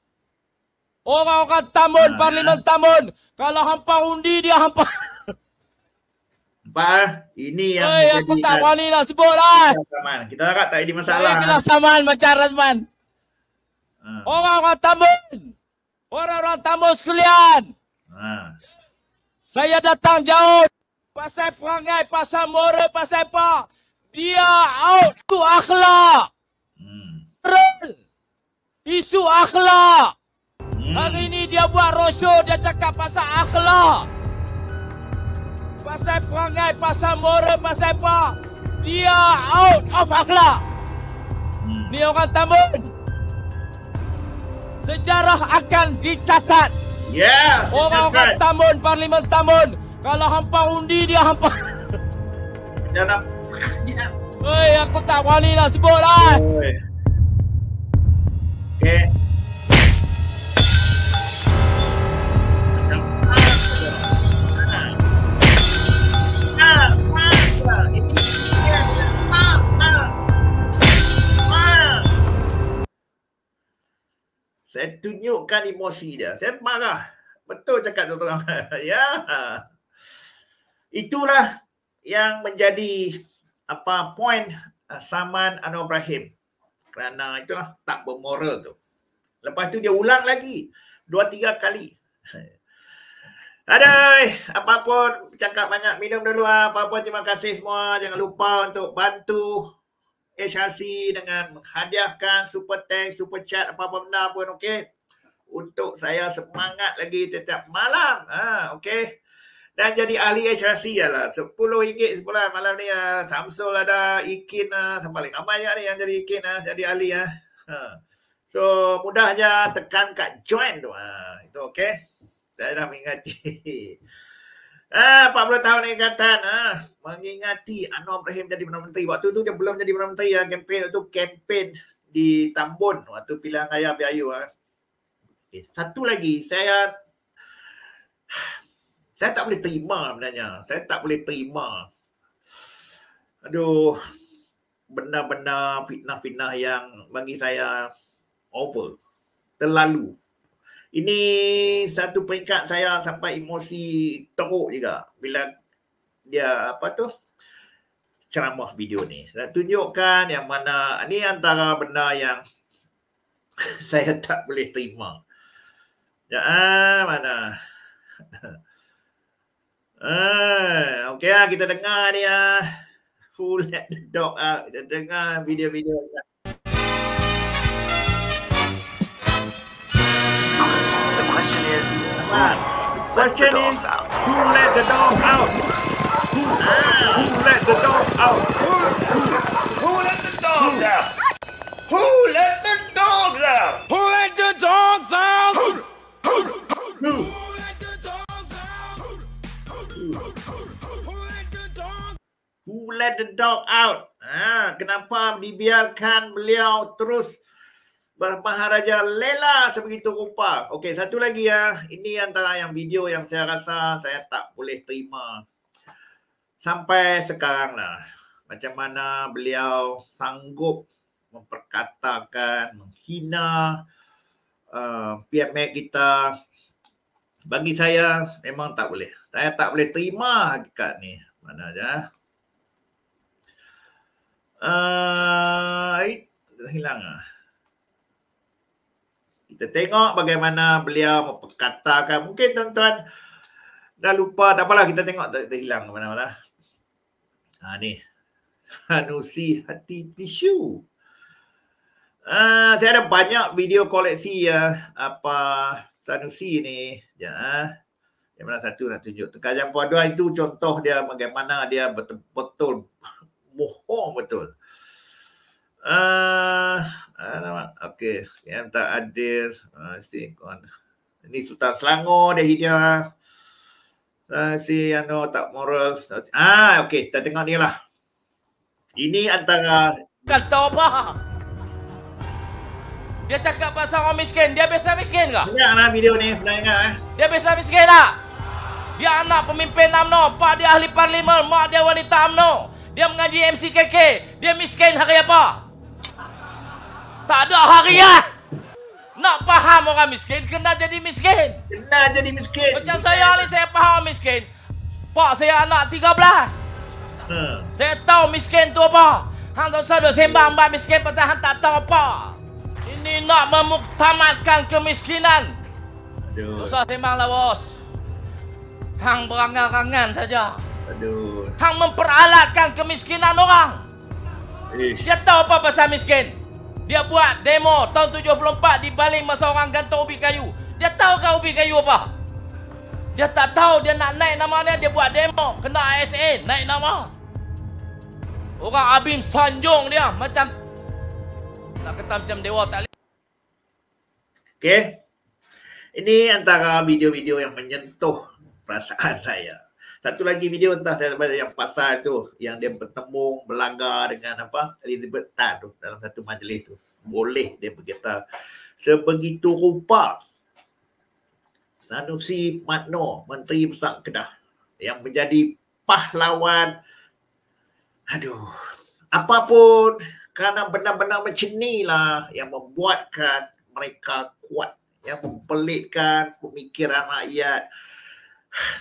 Orang-orang tamun, ha. parlimen tamun. Kalau hampa undi, dia hampa. Hampar, ini yang... Oi, aku tak berani lah, sebut lah. Kita harap tak ada masalah. Saya kena saman macam Razman. Ha. Orang-orang tamun, Orang-orang tambun sekalian. Ha. Saya datang jauh pasal perangai, pasal moral, pasal apa. Dia out tu akhlak. Hmm. Isu akhlak. Hmm. Hari ni dia buat rosho, dia cakap pasal akhlak. Pasal perangai, pasal moral, pasal apa. Dia out of akhlak. Hmm. Ni orang tamun. Sejarah akan dicatat. Yeah, orang-orang tamun, parlimen tamun. Kalau hampa undi dia hampa. Jangan. Jangan. Oi, aku tak berani lah sebut lah. Oi. Okay. Saya tunjukkan emosi dia. Saya marah. Betul cakap tu orang. [laughs] ya. Yeah itulah yang menjadi apa point uh, saman Anwar Ibrahim kerana itulah tak bermoral tu lepas tu dia ulang lagi dua tiga kali Adai, apapun cakap banyak minum dulu lah. Apa-apa terima kasih semua. Jangan lupa untuk bantu HRC dengan menghadiahkan super tank, super chat apa-apa benda pun okey. Untuk saya semangat lagi setiap malam. Ha, okey dan jadi ahli HRC lah. Sepuluh ringgit sepuluh malam ni. Uh, ah. Samsul lah ada, Ikin lah. Uh, Sampai paling ramai ni yang jadi Ikin lah. Uh, jadi ahli lah. Uh. So, mudahnya tekan kat join tu. Uh, itu okey. Saya dah mengingati. [laughs] Ah, uh, 40 tahun ni kata uh, ah. mengingati Anwar Ibrahim jadi Perdana Menteri. Waktu tu dia belum jadi Perdana Menteri. Uh, kempen tu kempen di Tambun. Waktu pilihan raya Biayu. Uh. Okay. Satu lagi. Saya saya tak boleh terima sebenarnya saya tak boleh terima aduh benar-benar fitnah-fitnah yang bagi saya over terlalu ini satu peringkat saya sampai emosi teruk juga bila dia apa tu ceramah video ni saya tunjukkan yang mana ini antara benda yang [laughs] saya tak boleh terima ya ah, mana [laughs] Ah, eh, okay lah, kita dengar ni ah. Full head the dog ah. Kita dengar video-video. Lah. Question is, who let the dog out? Who, ah. who let the dog out? Who, who, who let the dog out? Who let the dog out? Who let the dog out? Who? Who? who, who, who, who, who, who, who, who. let the dog out? Ha, kenapa dibiarkan beliau terus Maharaja Lela sebegitu rupa? Okey, satu lagi ya. Ini antara yang video yang saya rasa saya tak boleh terima. Sampai sekarang lah. Macam mana beliau sanggup memperkatakan, menghina uh, PMA kita. Bagi saya memang tak boleh. Saya tak boleh terima hakikat ni. Mana je. Ah, Ai, uh, dah hilang ah. Kita tengok bagaimana beliau memperkatakan. Mungkin tuan-tuan dah lupa. Tak apalah kita tengok dah, dah hilang ke mana-mana. Ha ni. Hanusi [laughs] hati tisu. Uh, saya ada banyak video koleksi ya apa Sanusi ni. Ya. Uh. Yang mana satu nak tunjuk. Kajian Puan itu contoh dia bagaimana dia betul-betul bohong betul. Ah, uh, ah, alamak. Okey, yang tak adil. Ah, uh, Ini Sultan Selangor dah hidup. Uh, ah, si Yano tak moral. Ah, okey, kita tengok ni lah. Ini antara kata apa? Dia cakap pasal orang miskin. Dia biasa miskin ke? Dia anak lah video ni, pernah ingat eh. Dia biasa miskin tak? Dia anak pemimpin UMNO, pak dia ahli parlimen, mak dia wanita UMNO. Dia mengaji MCKK Dia miskin hari apa? Tak ada hari ya. Nak faham orang miskin Kena jadi miskin Kena jadi miskin Macam saya ni saya faham miskin Pak saya anak 13 hmm. Ha. Saya tahu miskin tu apa Hang tak usah duk sembang buat miskin Pasal hang tak tahu apa Ini nak memuktamatkan kemiskinan Aduh. Tak usah sembang lah bos Hang berangan-angan saja Aduh hang memperalatkan kemiskinan orang. Ish. Dia tahu apa pasal miskin? Dia buat demo tahun 74 di balik masa orang gantung ubi kayu. Dia tahu kau ubi kayu apa? Dia tak tahu dia nak naik nama dia dia buat demo kena ASA naik nama. Orang Abim sanjung dia macam nak kata macam dewa tak boleh. Okey. Ini antara video-video yang menyentuh perasaan [laughs] saya satu lagi video entah saya daripada yang pasal tu yang dia bertemu melanggar dengan apa Elizabeth Tan tu dalam satu majlis tu boleh dia berkata sebegitu rupa Sanusi Matno Menteri Besar Kedah yang menjadi pahlawan aduh apapun kerana benar-benar macam ni lah yang membuatkan mereka kuat yang mempelitkan pemikiran rakyat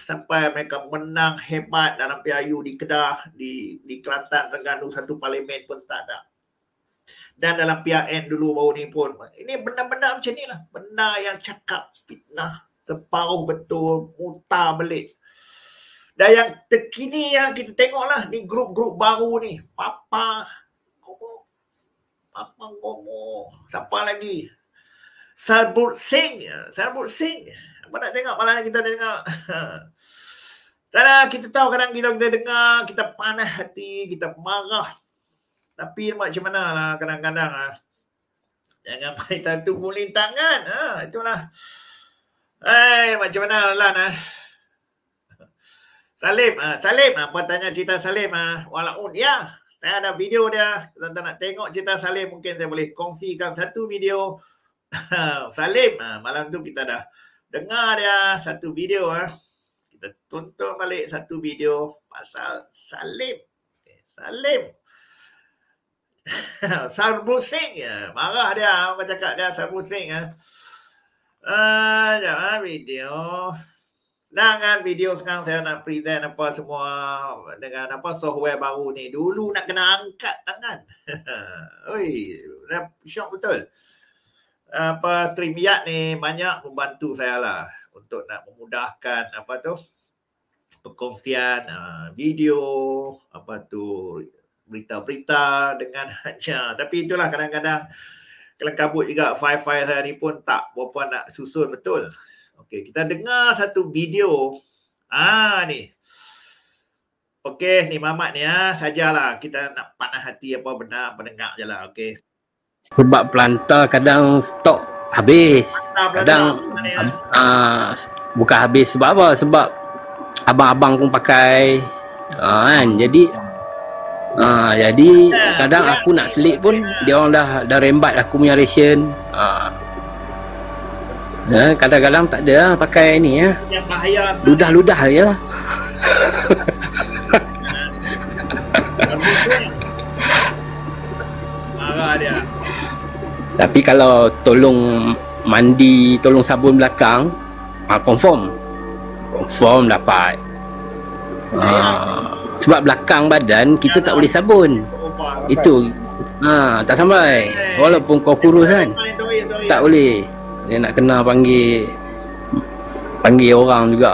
sampai mereka menang hebat dalam PIU di Kedah, di di Kelantan, Terengganu, satu parlimen pun tak ada. Dan dalam PRN dulu baru ni pun. Ini benar-benar macam ni lah. benar yang cakap fitnah. Terparuh betul, muta belit. Dan yang terkini yang kita tengok lah. Ni grup-grup baru ni. Papa. Komo. Papa Komo. Siapa lagi? Sarbut Singh. Sarbut Singh. Mana nak tengok malam kita nak tengok. [laughs] Tada, kita tahu kadang kita, kita dengar, kita panas hati, kita marah. Tapi macam mana lah kadang-kadang lah. Jangan pakai tatu pulih tangan. Ha, itulah. Hei, eh, macam mana lah nah. Salim, ha, Salim, apa ah, tanya cerita Salim? ha? Walaupun, ya, saya ada video dia. Kalau nak tengok cerita Salim, mungkin saya boleh kongsikan satu video. [laughs] Salim, ha, malam tu kita dah dengar dia satu video ah. Kita tonton balik satu video pasal Salim. Okay, eh, Salim. Sarbusing [laughs] ya. Marah dia. Aku ah, cakap dia Sarbusing ya. Ah, jom lah ah, video. Senang video sekarang saya nak present apa semua dengan apa software baru ni. Dulu nak kena angkat tangan. [laughs] Oi, syok betul apa StreamYard ni banyak membantu saya lah untuk nak memudahkan apa tu perkongsian uh, video apa tu berita-berita dengan hanya tapi itulah kadang-kadang kalau kabut juga wifi saya ni pun tak berapa nak susun betul. Okey, kita dengar satu video. Ah ni. Okey, ni mamak ni ah ha. sajalah kita nak panah hati apa benar pendengar jelah okey sebab planta kadang stok habis kadang uh, bukan habis sebab apa sebab abang-abang pun pakai uh, kan jadi uh, jadi ya, kadang ya. aku nak selit pun dia orang dah dah rembat aku punya ration uh, uh, kadang-kadang tak ada lah pakai ni ya uh. ludah-ludah je lah [laughs] marah dia tapi kalau tolong mandi, tolong sabun belakang, ah ha, confirm. Confirm dapat. Ha, sebab belakang badan kita tak boleh sabun. Itu ha tak sampai. Walaupun kau kurus kan. Tak boleh. Dia nak kena panggil panggil orang juga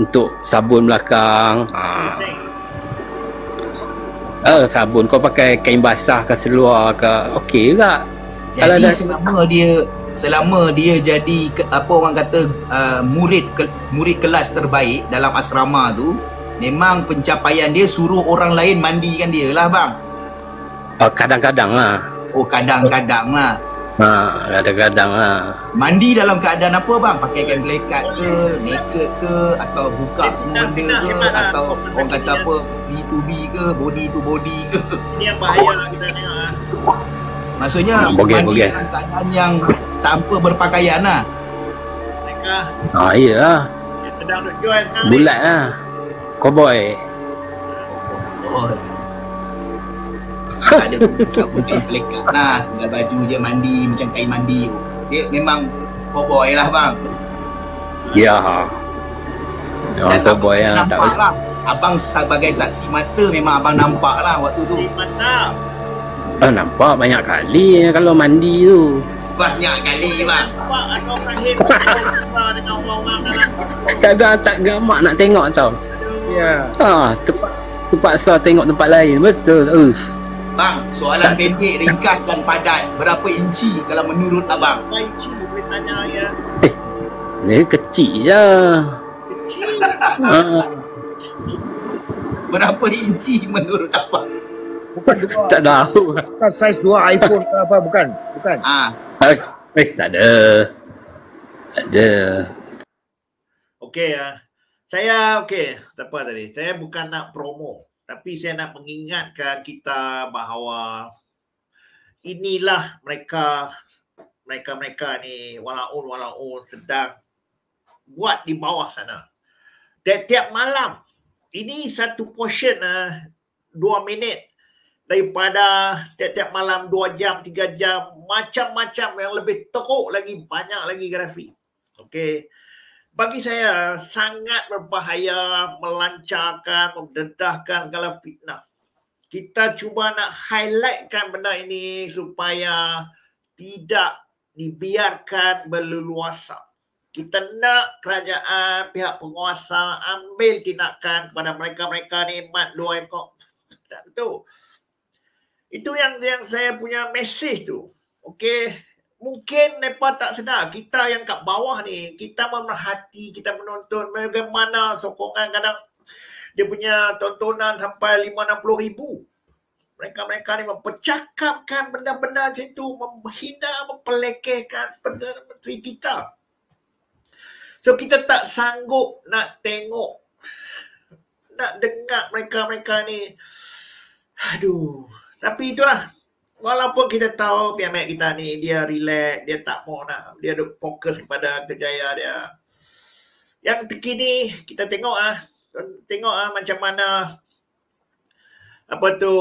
untuk sabun belakang. Ha. Eh uh, sabun kau pakai kain basah ke seluar ke okey juga. Jadi Kalau selama dah... dia selama dia jadi apa orang kata uh, murid ke, murid kelas terbaik dalam asrama tu, memang pencapaian dia suruh orang lain mandikan dia lah bang. Oh, kadang-kadang lah. Oh kadang-kadang lah. Ha, kadang-kadang lah. Mandi dalam keadaan apa bang? Pakai kain belekat ke, naked ke, atau buka semua benda ke, atau orang kata apa, B2B ke, body to body ke. Ini yang bahaya lah kita tengok lah. Maksudnya okay, mandi okay. dalam yang tanpa berpakaian lah. Ha ah, iya. Sedang duk jual sekarang. Bulat lah. Cowboy. Cowboy. Tak ada sebab pun main pelekat lah. Dengan baju je mandi macam kain mandi Dia memang cowboy lah bang. Ya. Yeah. Oh, cowboy yang tak lah. Abang sebagai saksi mata memang abang nampak lah waktu tu. Ah, nampak banyak kali kalau mandi tu. Banyak kali bang. Nampak [laughs] tak gamak nak tengok tau. Ya. Yeah. Ah, terpaksa, terpaksa tengok tempat lain. Betul. Uf. Bang, soalan pendek, ringkas dan padat. Berapa inci kalau menurut abang? inci boleh tanya ya? Eh, ni kecil je. Kecil. ah. Berapa inci menurut abang? Bukan dua. tak tahu. Bukan saiz dua iPhone ke apa. Bukan. Bukan. Ah. Eh, tak ada. Tak ada. Okey. Uh. Saya, okey. Tak apa tadi. Saya bukan nak promo. Tapi saya nak mengingatkan kita bahawa inilah mereka mereka-mereka ni walaun walaun sedang buat di bawah sana. Tiap-tiap malam ini satu portion uh, dua minit daripada tiap-tiap malam 2 jam, 3 jam, macam-macam yang lebih teruk lagi, banyak lagi grafik. Okey. Bagi saya, sangat berbahaya melancarkan, memdedahkan segala fitnah. Kita cuba nak highlightkan benda ini supaya tidak dibiarkan berleluasa. Kita nak kerajaan, pihak penguasa ambil tindakan kepada mereka-mereka ni mat dua ekor. Tak betul. Itu yang yang saya punya message tu. Okey, mungkin mereka tak sedar kita yang kat bawah ni, kita memerhati, kita menonton bagaimana sokongan kadang dia punya tontonan sampai 560 ribu. Mereka-mereka ni mempercakapkan benda-benda macam tu, menghina, mempelekehkan Perdana Menteri kita. So kita tak sanggup nak tengok, nak dengar mereka-mereka ni. Aduh, tapi lah, walaupun kita tahu PMX kita ni dia relax, dia tak mau nak dia duk fokus kepada kerjaya dia. Yang terkini kita tengok ah, tengok ah macam mana apa tu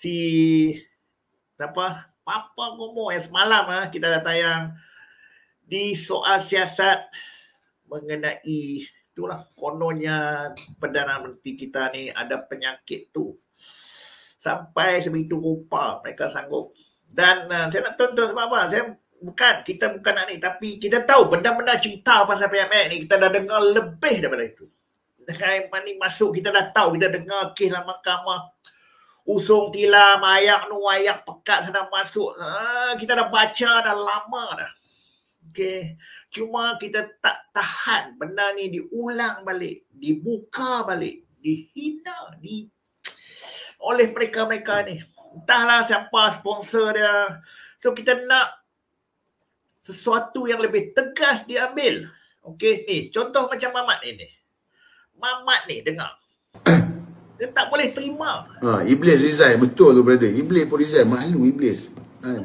si apa Papa Gomo yang semalam ah kita dah tayang di soal siasat mengenai itulah kononnya Perdana Menteri kita ni ada penyakit tu sampai sebegitu rupa mereka sanggup. Dan uh, saya nak tonton sebab apa? Saya bukan kita bukan nak ni tapi kita tahu benda-benda cerita pasal PMX ni kita dah dengar lebih daripada itu. Dengan ni masuk kita dah tahu kita dengar kes dalam mahkamah usung tilam ayak nu ayak pekat sana masuk. Ha, kita dah baca dah lama dah. Okey. Cuma kita tak tahan benda ni diulang balik, dibuka balik, dihina, di oleh mereka-mereka ni. Entahlah siapa sponsor dia. So kita nak sesuatu yang lebih tegas diambil. Okey ni, contoh macam Mamat ni ni. Mamat ni dengar. [coughs] dia tak boleh terima. Ha, iblis resign betul tu brother. Iblis pun resign, malu iblis. Ha.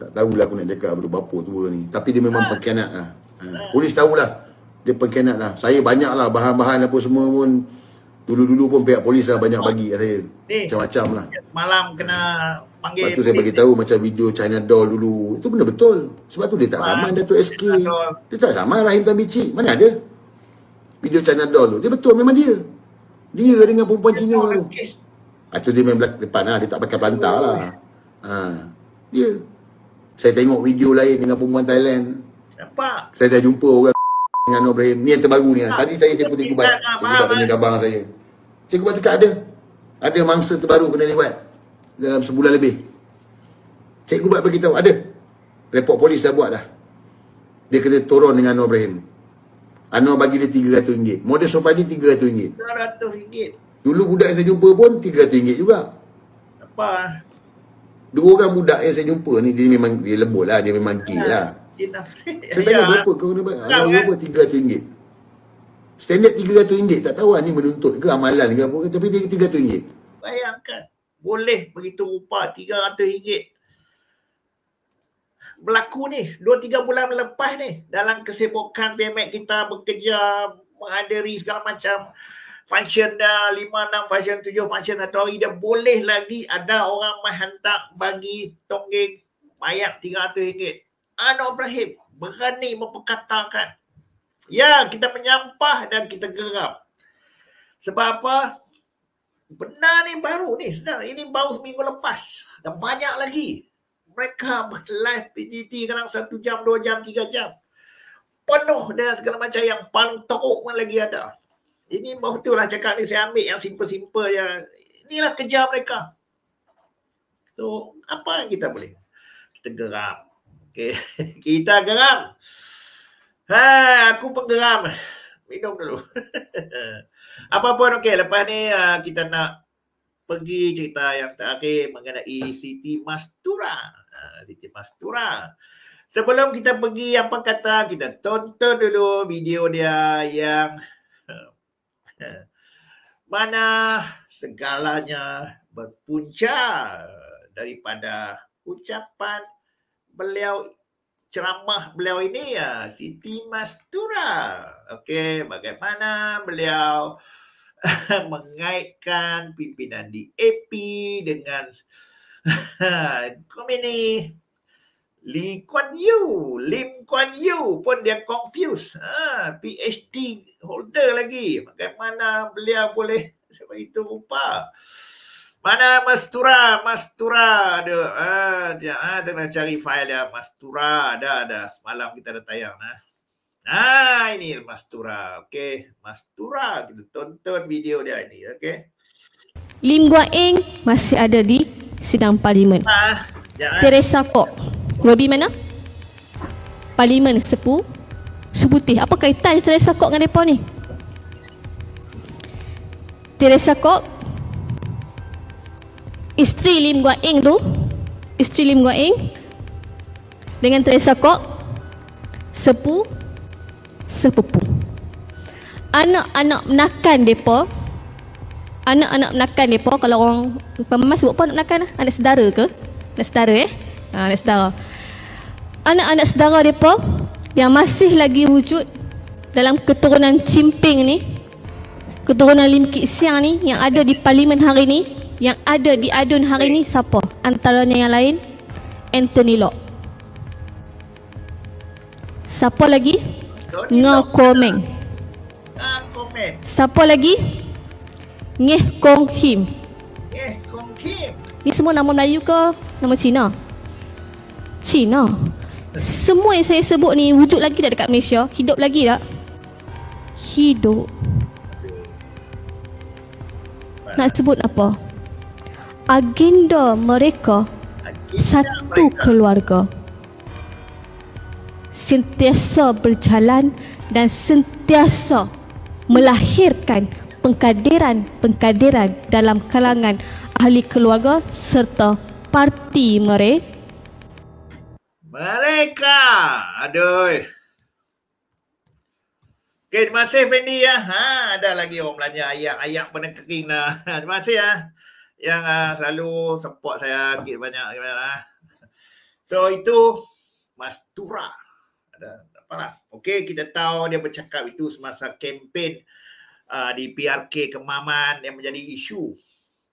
Tak tahulah aku nak cakap pada bapa tua ni. Tapi dia memang ha. pengkhianat lah. Ha. ha. Polis tahulah. Dia pengkhianat lah. Saya banyak lah bahan-bahan apa semua pun. Dulu-dulu pun pihak polis dah banyak oh. bagi kat saya. Eh. Macam-macam lah. Malam kena panggil Lepas tu saya bagi tahu macam video China Doll dulu. Itu benda betul. Sebab tu dia tak sama Dato' SK. Dia tak sama Rahim Tan Bici. Mana ada? Video China Doll tu. Dia betul memang dia. Dia dengan perempuan Cina tu. Itu ah, dia main belakang depan lah. Dia tak pakai pelantar lah. Ha. Dia. Saya tengok video lain dengan perempuan Thailand. Nampak? Saya dah jumpa orang dengan Anwar Ibrahim. Ni yang terbaru ni. Tak, lah. ah, Tadi saya tipu tipu bat. Cikgu bat tanya khabar saya. Cikgu bat eh. cakap ada. Ada mangsa terbaru kena lewat. Dalam sebulan lebih. Cikgu bat beritahu ada. Report polis dah buat dah. Dia kena turun dengan Anwar Ibrahim. Anwar bagi dia RM300. Model sopan ni RM300. RM300. Dulu budak yang saya jumpa pun RM300 juga. Apa? Dua orang budak yang saya jumpa ni dia memang dia lembut lah. Dia memang kill lah. Saya tanya ya. berapa kau kena bayar? Ada kan? berapa tiga ringgit? Standard tiga ratus Tak tahu lah, ni menuntut ke amalan ke apa. Tapi tiga ratus Bayangkan. Boleh begitu rupa tiga ratus ringgit. Berlaku ni. Dua tiga bulan lepas ni. Dalam kesibukan BMX kita bekerja. Menghadiri segala macam. Function dah. Lima enam function. Tujuh function. Atau hari dia boleh lagi. Ada orang menghantar bagi tonggeng. Bayar tiga ratus ringgit anak Ibrahim berani memperkatakan. Ya, kita menyampah dan kita geram. Sebab apa? Benar ni baru ni. Sedang. Ini baru seminggu lepas. Dan banyak lagi. Mereka live PGT kadang satu jam, dua jam, tiga jam. Penuh dengan segala macam yang paling teruk pun lagi ada. Ini baru tu lah cakap ni saya ambil yang simple-simple. Yang... Inilah kerja mereka. So, apa yang kita boleh? Kita geram. Okey. [laughs] Kita geram. Ha, aku pun geram. Minum dulu. [laughs] Apa pun okey, lepas ni ah, kita nak pergi cerita yang terakhir mengenai Siti Mastura. Ah, Siti Mastura. Sebelum kita pergi apa kata kita tonton dulu video dia yang [laughs] mana segalanya berpunca daripada ucapan beliau ceramah beliau ini ya Siti Mastura. Okey, bagaimana beliau [laughs] mengaitkan pimpinan di AP dengan [laughs] komini Lee Kuan Yew, Lim Kuan Yew pun dia confuse. Ha, PhD holder lagi. Bagaimana beliau boleh sebab itu rupa? Mana Mastura? Mastura ada. Ah, jap tengah cari file dia. Mastura ada ada. Semalam kita ada tayang nah. Ah, ini Mastura. Okey, Mastura kita tonton video dia ini, okey. Lim Guan Eng masih ada di sidang parlimen. Ah, jangan. Ah. Teresa Kok. Robi mana? Parlimen Sepu. Sebutih. Apa kaitan Teresa Kok dengan depa ni? Teresa Kok isteri Lim Guan Eng tu isteri Lim Guan Eng dengan Teresa Kok sepu sepupu anak-anak menakan depa anak-anak menakan depa kalau orang pemas sebut pun anak menakan anak saudara ke anak saudara eh ha, anak saudara anak-anak saudara depa yang masih lagi wujud dalam keturunan Cimping ni keturunan Lim Kit Siang ni yang ada di parlimen hari ni yang ada di ADUN hari ini siapa? Antaranya yang lain Anthony Lok. Siapa lagi? Nga ah, Komeng. Siapa lagi? Ngeh Kong Him. Ngeh Ni semua nama Melayu ke nama Cina? Cina. Semua yang saya sebut ni wujud lagi dah dekat Malaysia? Hidup lagi tak? Hidup. Nak sebut apa? agenda mereka satu keluarga sentiasa berjalan dan sentiasa melahirkan pengkaderan-pengkaderan dalam kalangan ahli keluarga serta parti mereka. Mereka! Aduh! Okay, terima kasih Fendi ya. Ha, ada lagi orang belanja ayak-ayak pernah kering lah. Ha, terima kasih ya yang uh, selalu support saya sikit banyak gimana lah. So itu Mastura, Ada tak apalah. Okey kita tahu dia bercakap itu semasa kempen uh, di PRK Kemaman yang menjadi isu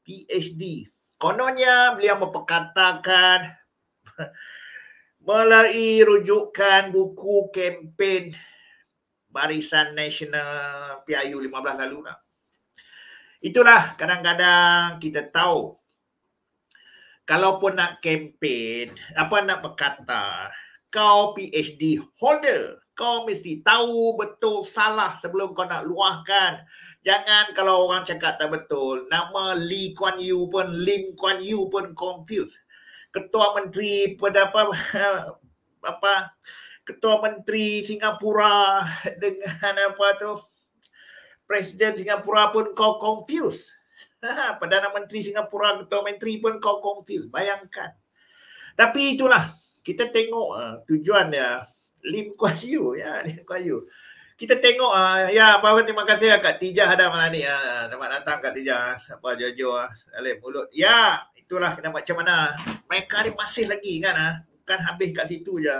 PhD. Kononnya beliau memperkatakan [laughs] melalui rujukan buku kempen Barisan Nasional PIU 15 lalu lah itulah kadang-kadang kita tahu Kalau pun nak kempen apa nak berkata kau PhD holder kau mesti tahu betul salah sebelum kau nak luahkan jangan kalau orang cakap tak betul nama Lee Kuan Yew pun Lim Kuan Yew pun confused ketua menteri pada apa [laughs] apa ketua menteri Singapura [laughs] dengan apa tu Presiden Singapura pun kau confuse, [laughs] Perdana Menteri Singapura, Ketua Menteri pun kau confuse. Bayangkan. Tapi itulah. Kita tengok uh, tujuan dia. Lim Kuan Ya, Lim Kuan Kita tengok. Uh, ya, apa pun terima kasih lah Kak Tijah ada malam ni. Uh, selamat datang Kak Tijah. Apa Jojo. Uh, mulut. Ya, itulah kena macam mana. Mereka ni masih lagi kan. Uh, bukan habis kat situ je.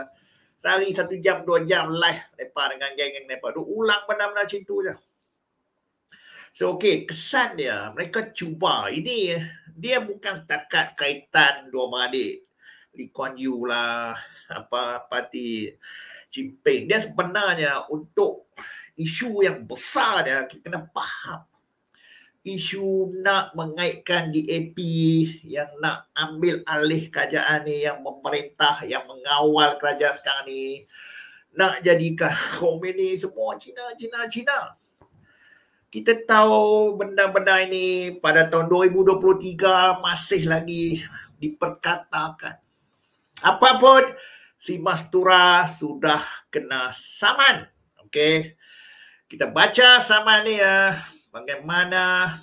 Sehari satu jam, dua jam live. Lepas dengan geng-geng. Lepas. ulang benda-benda macam tu je. So okay, kesan dia, mereka cuba. Ini dia bukan takat kaitan dua beradik. Lee Kuan Yew lah, apa parti Jinping. Dia sebenarnya untuk isu yang besar dia, kita kena faham. Isu nak mengaitkan di DAP yang nak ambil alih kerajaan ni yang memerintah, yang mengawal kerajaan sekarang ni. Nak jadikan [laughs] komunis semua Cina, Cina, Cina. Cina kita tahu benda-benda ini pada tahun 2023 masih lagi diperkatakan. Apapun, si Mastura sudah kena saman. Okey. Kita baca saman ni ya. Bagaimana?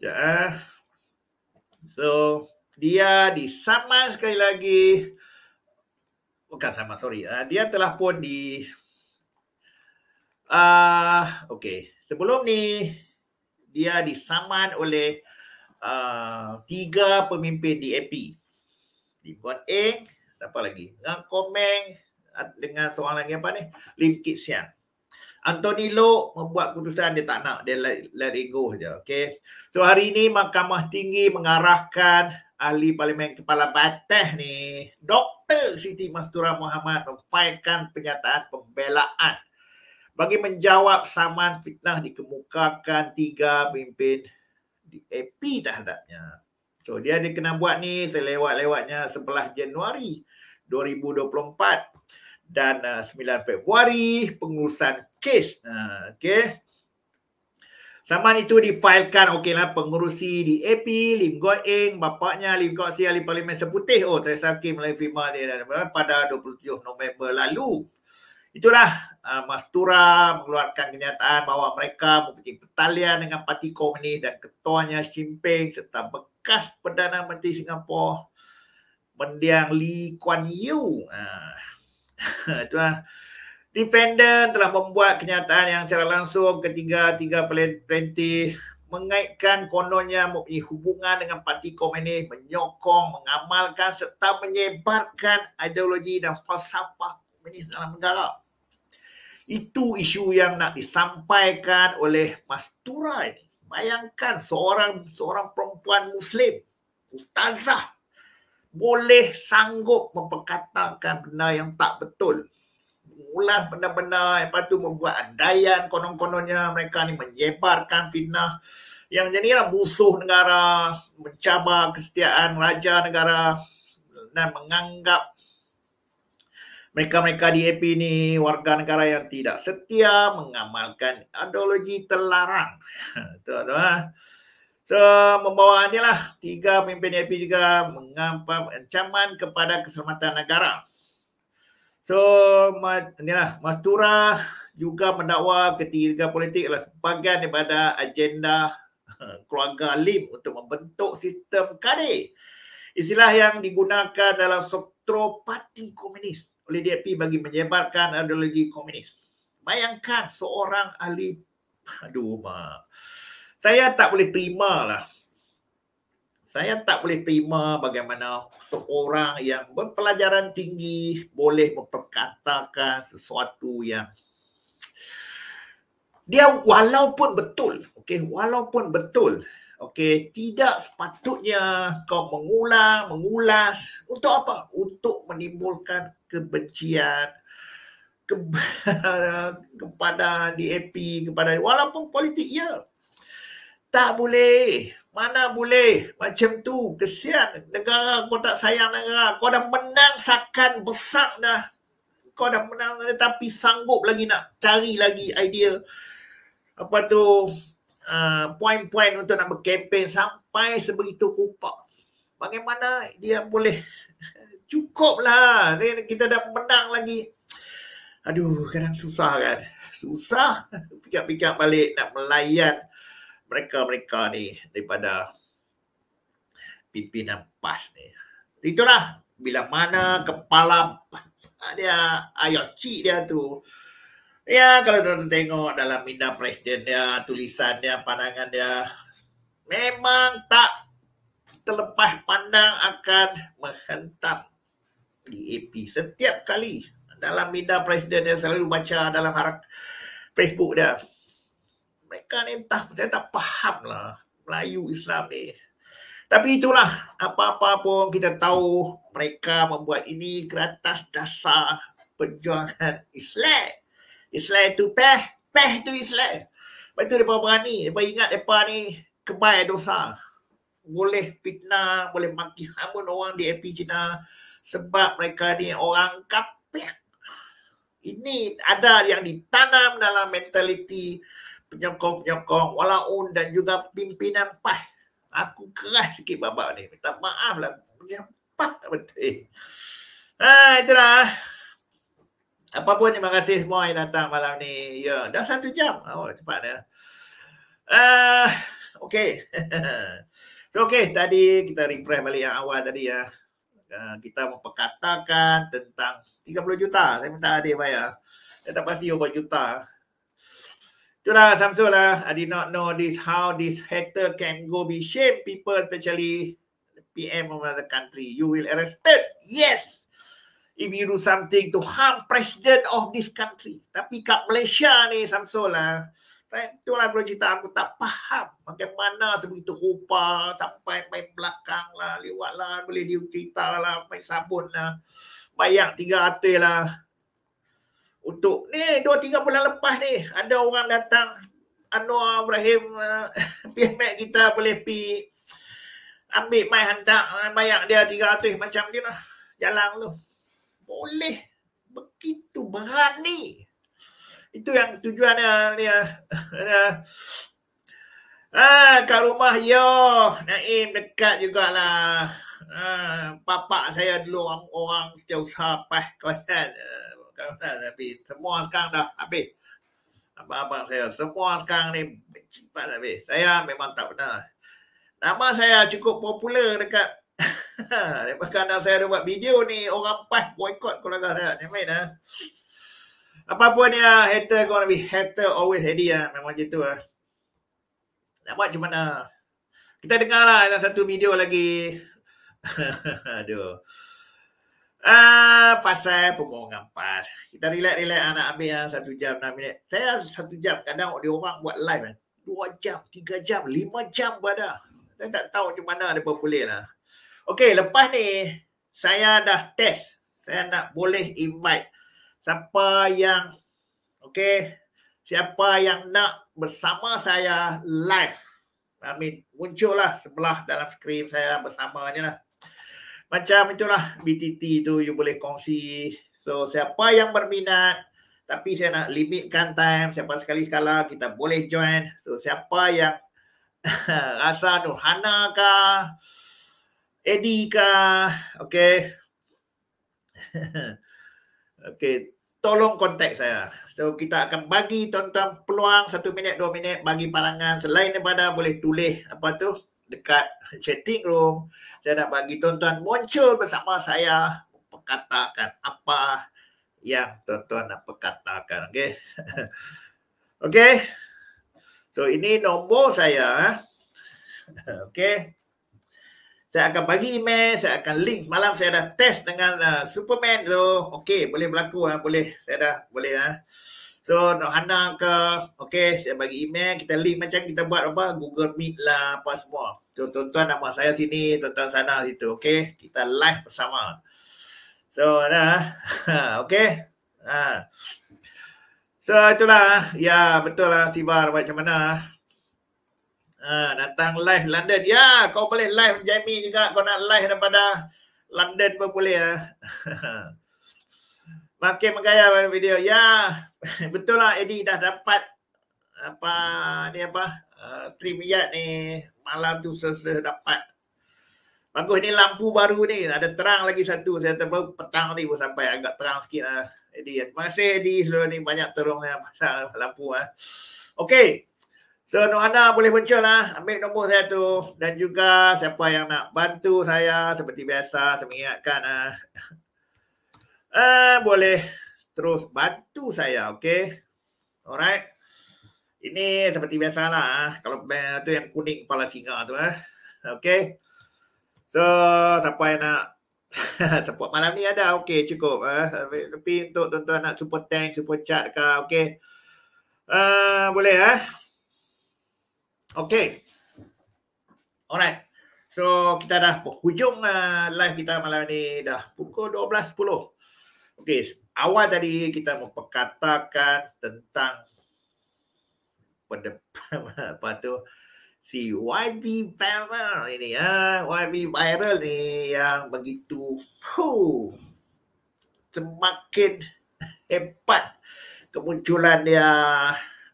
Ya. ya. So, dia disaman sekali lagi. Bukan sama, sorry. Ah, dia telah pun di Uh, ah, okay, sebelum ni dia disaman oleh uh, tiga pemimpin di DAP. Dibuat A, apa lagi? Dengan Komeng, dengan seorang lagi apa ni? Lim Kit Siang. Anthony Lok membuat keputusan dia tak nak. Dia let, let it go je. Okay. So hari ini Mahkamah Tinggi mengarahkan ahli parlimen kepala batas ni Dr. Siti Mastura Muhammad memfailkan penyataan pembelaan bagi menjawab saman fitnah dikemukakan tiga pemimpin di AP terhadapnya. So dia dia kena buat ni selewat-lewatnya 11 Januari 2024 dan uh, 9 Februari pengurusan kes. Uh, okay. Saman itu difailkan okay pengurusi di AP, Lim Goh Eng, bapaknya Lim Kok Si, Ahli Parlimen Seputih. Oh, Teresa Kim melalui firma dia pada 27 November lalu. Itulah uh, Mas mengeluarkan kenyataan bahawa mereka mempunyai pertalian dengan parti komunis dan ketuanya Xi serta bekas Perdana Menteri Singapura mendiang Lee Kuan Yew. Uh, [laughs] itulah. Defendant telah membuat kenyataan yang secara langsung ketiga-tiga perintis mengaitkan kononnya mempunyai hubungan dengan parti komunis, menyokong, mengamalkan serta menyebarkan ideologi dan falsafah komunis dalam negara. Itu isu yang nak disampaikan oleh Mas Tura ini. Bayangkan seorang seorang perempuan Muslim, ustazah, boleh sanggup memperkatakan benda yang tak betul. Mengulas benda-benda, lepas tu membuat andaian konon-kononnya mereka ni menyebarkan fitnah yang jadilah musuh negara, mencabar kesetiaan raja negara dan menganggap mereka-mereka di AP ini warga negara yang tidak setia mengamalkan ideologi terlarang. [laughs] Tuan-tuan. Ha? So, membawa ni lah. Tiga pimpin AP juga mengampam ancaman kepada keselamatan negara. So, ni lah. Mas juga mendakwa ketiga politik adalah sebahagian daripada agenda [laughs] keluarga Lim untuk membentuk sistem kadir. Istilah yang digunakan dalam struktur parti komunis oleh DAP bagi menyebarkan ideologi komunis. Bayangkan seorang ahli aduh mak. Saya tak boleh terima lah. Saya tak boleh terima bagaimana seorang yang berpelajaran tinggi boleh memperkatakan sesuatu yang dia walaupun betul, okay, walaupun betul Okey, tidak sepatutnya kau mengulang, mengulas untuk apa? Untuk menimbulkan kebencian ke- [laughs] kepada DAP, kepada walaupun politik ya. Tak boleh. Mana boleh macam tu. Kesian negara kau tak sayang negara. Kau dah menang sakan besar dah. Kau dah menang tapi sanggup lagi nak cari lagi idea apa tu Uh, poin puan untuk nak berkempen sampai sebegitu rupa. Bagaimana dia boleh [laughs] cukuplah. Kita dah menang lagi. Aduh, kadang susah kan. Susah [laughs] pikir-pikir balik nak melayan mereka-mereka ni daripada pimpinan PAS ni. Itulah bila mana kepala [laughs] dia ayah cik dia tu Ya, kalau tuan tengok dalam minda presiden dia, tulisan dia, pandangan dia, memang tak terlepas pandang akan menghentam DAP setiap kali. Dalam minda presiden dia selalu baca dalam harap Facebook dia. Mereka ni entah, saya tak faham lah Melayu Islam ni. Tapi itulah, apa-apa pun kita tahu mereka membuat ini kertas dasar perjuangan Islam. Islam tu peh, peh tu Islam. Lepas tu mereka berani, mereka ingat mereka ni kebal dosa. Boleh fitnah, boleh maki hamun orang di AP China sebab mereka ni orang kapiak. Ini ada yang ditanam dalam mentaliti penyokong-penyokong walaun dan juga pimpinan PAH. Aku keras sikit babak ni. Minta maaf lah. Ya, PAH betul. Ha, itulah. Apa pun terima kasih semua yang datang malam ni. Ya, yeah, dah satu jam. Oh, cepat dah. Uh, eh, okay. [laughs] so, okay. Tadi kita refresh balik yang awal tadi ya. Uh, kita memperkatakan tentang 30 juta. Saya minta adik bayar. Saya tak pasti berapa juta. Itulah Samsul lah. I did not know this how this hater can go be shame people especially PM of another country. You will arrested. Yes if you do something to harm president of this country. Tapi kat Malaysia ni, Samsul lah. Saya, itulah kalau cerita aku tak faham bagaimana sebegitu rupa sampai main belakang lah, lewat lah, boleh dia cerita lah, main sabun lah. Bayar tiga ratus lah. Untuk ni, dua tiga bulan lepas ni, ada orang datang Anwar Ibrahim uh, [laughs] kita boleh pi ambil main hantar bayar dia tiga 300 macam ni lah jalan lu boleh begitu berani. Itu yang tujuannya ni ah. Ah, kat rumah yo, Naim dekat jugalah. Ah, papa saya dulu orang, orang setiausaha pas kawasan. Kawasan tapi semua sekarang dah habis. Abang-abang saya semua sekarang ni cepat habis. Saya memang tak pernah. Nama saya cukup popular dekat [laughs] Lepas kanal saya ada buat video ni Orang pas boycott Kalau agak tak Cermin lah apa pun ni lah, hater gonna be hater always ready lah. Memang macam tu lah. Nak buat macam mana? Kita dengar lah ada satu video lagi. [laughs] Aduh. Ah, pasal pembohongan PAS. Kita relax-relax lah nak ambil lah satu jam, enam minit. Saya satu jam, kadang dia orang buat live kan. Dua jam, tiga jam, lima jam pun ada. Saya tak tahu macam mana dia boleh lah. Okey, lepas ni saya dah test. Saya nak boleh invite siapa yang okey, siapa yang nak bersama saya live. Amin. Muncullah sebelah dalam skrin saya bersama ni lah. Macam itulah BTT tu you boleh kongsi. So siapa yang berminat tapi saya nak limitkan time siapa sekali sekala kita boleh join. So siapa yang [laughs] rasa nurhana kah Edika, okey. [laughs] okey, tolong kontak saya. So kita akan bagi tuan-tuan peluang satu minit, dua minit bagi pandangan selain daripada boleh tulis apa tu dekat chatting room. Saya nak bagi tuan-tuan muncul bersama saya perkatakan apa yang tuan-tuan nak perkatakan. Okey. [laughs] okey. So ini nombor saya. Eh. [laughs] okey saya akan bagi email, saya akan link. Malam saya dah test dengan uh, Superman tu. So, okay, boleh berlaku ha? boleh. Saya dah boleh ha? So, nak Hana ke, okay, saya bagi email, kita link macam kita buat apa, Google Meet lah, apa semua. So, tuan-tuan nama saya sini, tuan-tuan sana situ, okay. Kita live bersama. So, dah, [laughs] okay. Ha. Ah. So, itulah, ya, betul lah, Sibar macam mana. Uh, datang live London. Ya, kau boleh live Jamie juga. Kau nak live daripada London pun boleh. Ya. [laughs] Makin menggaya video. Ya, [laughs] betul lah Eddie dah dapat apa ni apa uh, stream yard ni malam tu selesa dapat bagus ni lampu baru ni ada terang lagi satu saya tahu petang ni pun sampai agak terang sikit lah Eddie terima kasih Eddie seluruh ni banyak tolong pasal lampu ah. Okay. So no anda boleh muncul lah. Ambil nombor saya tu. Dan juga siapa yang nak bantu saya seperti biasa. Saya mengingatkan. Uh, uh, [laughs] boleh terus bantu saya. Okay. Alright. Ini seperti biasa lah. Ah. Kalau tu yang kuning kepala singa tu eh. Okay. So, siapa yang nak [laughs] support malam ni ada. Okay, cukup. Eh. Tapi untuk tuan-tuan nak super tank, super chat ke. Okay. Uh, boleh eh. Okay. Alright. So, kita dah hujung uh, live kita malam ni dah pukul 12.10. Okay. Awal tadi kita memperkatakan tentang pendepan [laughs] apa tu si YB viral ini ya uh, YB viral ni yang begitu huh, semakin [laughs] hebat kemunculan dia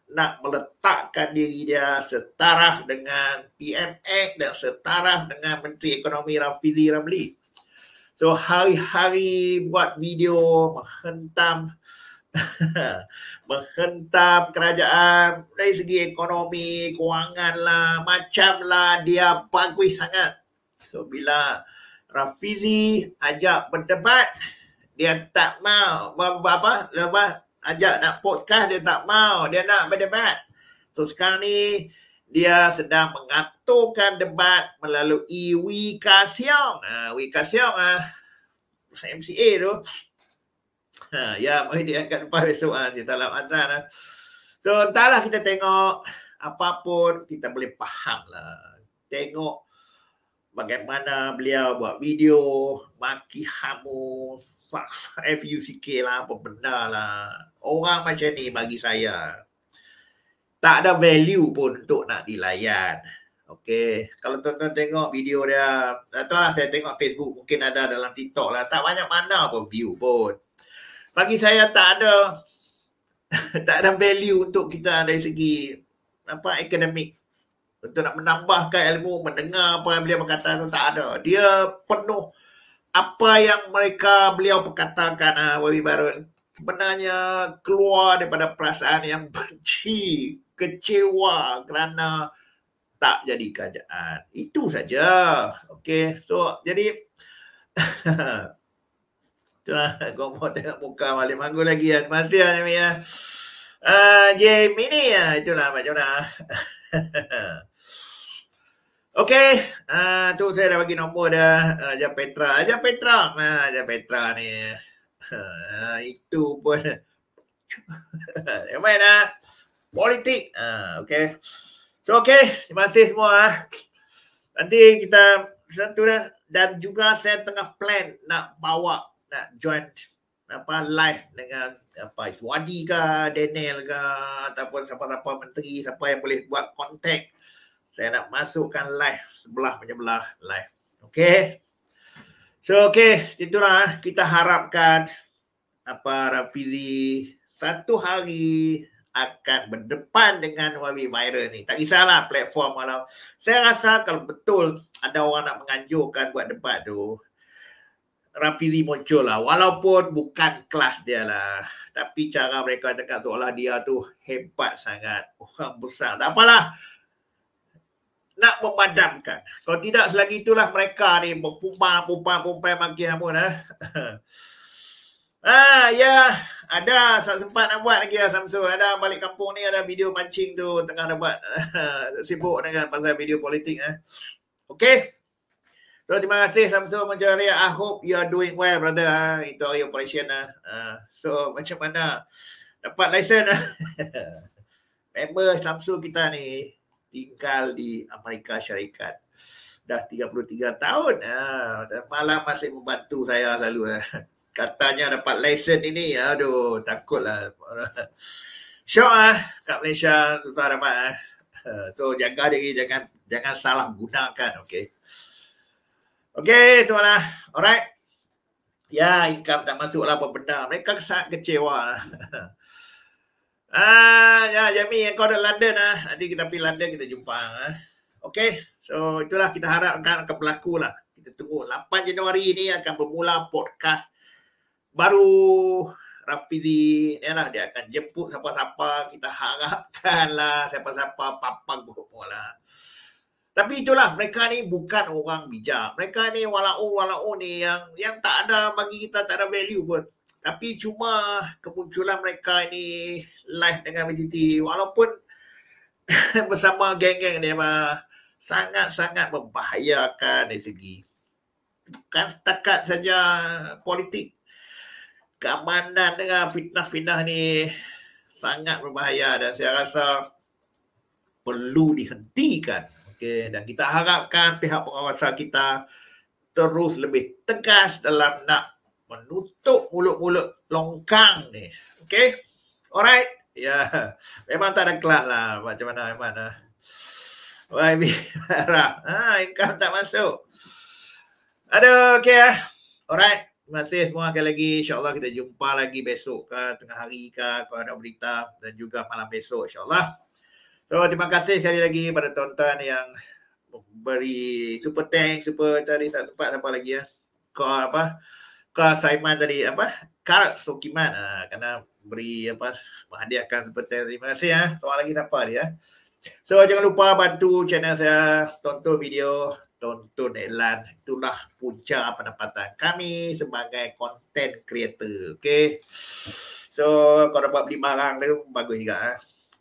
nak meletakkan diri dia setaraf dengan PMX dan setaraf dengan Menteri Ekonomi Rafizi Ramli. So hari-hari buat video menghentam [laughs] menghentam kerajaan dari segi ekonomi, kewangan lah, macam lah dia bagus sangat. So bila Rafizi ajak berdebat, dia tak mau apa, apa, lepas ajak nak podcast dia tak mau dia nak berdebat so sekarang ni dia sedang mengaturkan debat melalui Wika Siong ha, Wika Siong ah ha, MCA tu ha, ya mungkin dia akan lepas besok ha, di dalam antara. ha. so entahlah kita tengok apapun kita boleh faham lah tengok bagaimana beliau buat video maki hamu F-U-C-K lah apa benda lah Orang macam ni bagi saya tak ada value pun untuk nak dilayan. Okay, kalau tuan-tuan tengok video dia, tak tahu lah saya tengok Facebook mungkin ada dalam TikTok lah. Tak banyak mana pun view pun. Bagi saya tak ada [laughs] tak ada value untuk kita dari segi apa akademik untuk nak menambahkan ilmu mendengar apa yang beliau berkata tu tak ada dia penuh apa yang mereka beliau perkatakan ah Wabi Barun sebenarnya keluar daripada perasaan yang [laughs] benci, kecewa kerana tak jadi kerajaan. Itu saja. Okey, so jadi [laughs] Tuan, lah, kau mau tengok muka Malik Manggul lagi ya. Terima kasih, ya, Jamie. Ya. Uh, Jamie ni, ya. itulah macam mana. [laughs] Okey, uh, tu saya dah bagi nombor dah. Uh, ah, Ajar Petra. Ajar Petra. Ah, Ajar Petra ni ha, itu pun [laughs] Memang lah Politik ha, Okay So okay Terima kasih semua ha. Nanti kita Satu dah Dan juga saya tengah plan Nak bawa Nak join apa live dengan apa Iswadi ke Daniel ke ataupun siapa-siapa menteri siapa yang boleh buat kontak saya nak masukkan live sebelah menyebelah live Okay. So okay, itulah eh. kita harapkan apa Rafili satu hari akan berdepan dengan Huawei viral ni. Tak kisahlah platform Walau Saya rasa kalau betul ada orang nak menganjurkan buat debat tu, Rafili muncul lah. Walaupun bukan kelas dia lah. Tapi cara mereka cakap seolah dia tu hebat sangat. Orang besar. Tak apalah nak memadamkan. Kalau tidak selagi itulah mereka ni berpumpah, pumpah, pumpah, maki pun. Ha? Eh. [laughs] ah, ya. Ada tak sempat nak buat lagi lah Samsung. Ada balik kampung ni ada video pancing tu tengah nak buat. [laughs] Sibuk dengan pasal video politik. Eh. Okay. So, terima kasih Samsung mencari hari. I hope you are doing well, brother. Ha? Itu hari operation. Ha? so, macam mana? Dapat license. Ha? [laughs] Member Samsung kita ni tinggal di Amerika Syarikat dah 33 tahun ah, malam masih membantu saya selalu eh. katanya dapat lesen ini aduh takutlah syok ah kat Malaysia susah dapat eh. so jaga diri jangan jangan salah gunakan okay? okey tuanlah alright ya income tak masuklah apa benda mereka sangat kecewa [laughs] Ah, ya, Jami, yang kau ada London ah. Nanti kita pergi London kita jumpa ah. Okey. So, itulah kita harapkan akan berlaku lah. Kita tunggu 8 Januari ni akan bermula podcast baru Rafizi ya lah dia akan jemput siapa-siapa kita harapkan lah siapa-siapa papang bermula. Lah. Tapi itulah mereka ni bukan orang bijak. Mereka ni walau walau ni yang yang tak ada bagi kita tak ada value pun tapi cuma kemunculan mereka ini live dengan VGT walaupun [laughs] bersama geng-geng ni mah sangat-sangat membahayakan dari segi bukan setakat saja politik keamanan dengan fitnah-fitnah ni sangat berbahaya dan saya rasa perlu dihentikan okay. dan kita harapkan pihak pengawasan kita terus lebih tegas dalam nak menutup mulut-mulut longkang ni. Okay? Alright? Ya. Yeah. Memang tak ada kelas lah. Macam mana Aiman lah. YB Arab. Ha, income tak masuk. Aduh, okay lah. Alright. Terima kasih semua sekali lagi. InsyaAllah kita jumpa lagi besok ke tengah hari ke kalau ada berita dan juga malam besok insyaAllah. So, terima kasih sekali lagi pada tonton yang beri super tank, super tadi tak tempat apa lagi ya. Call apa? Kak Saiman tadi apa? Kak Sokiman ah kena beri apa Hadiahkan seperti terima kasih ya. Ha. lagi siapa dia? Ah? So jangan lupa bantu channel saya tonton video, tonton iklan. Itulah punca pendapatan kami sebagai content creator. Okay. So kalau dapat beli barang tu bagus juga. Ha.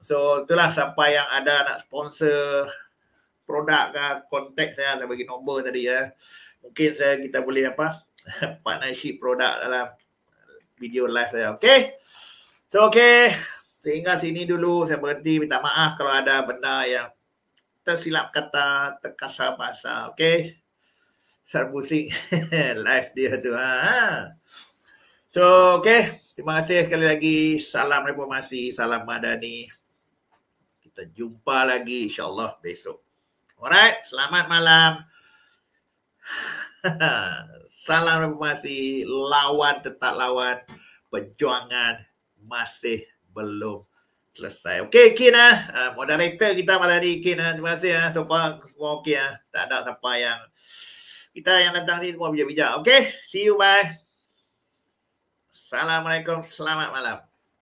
So itulah siapa yang ada nak sponsor produk ke kontak saya saya bagi nombor tadi ya. Mungkin saya kita boleh apa [laughs] partnership produk dalam video live saya. Okay. So, okay. Sehingga sini dulu saya berhenti. Minta maaf kalau ada benda yang tersilap kata, terkasar bahasa. Okay. Saya pusing [laughs] live dia tu. Ha? So, okay. Terima kasih sekali lagi. Salam reformasi. Salam madani. Kita jumpa lagi insyaAllah besok. Alright. Selamat malam. 哈哈。[laughs] Salam reformasi, lawan tetap lawan, perjuangan masih belum selesai. Okey, Kin ah, uh, moderator kita malam ini Kin ah, terima kasih ah, semua semua okey ah. Tak ada siapa yang kita yang datang ni semua bijak-bijak. Okey, see you bye. Assalamualaikum, selamat malam.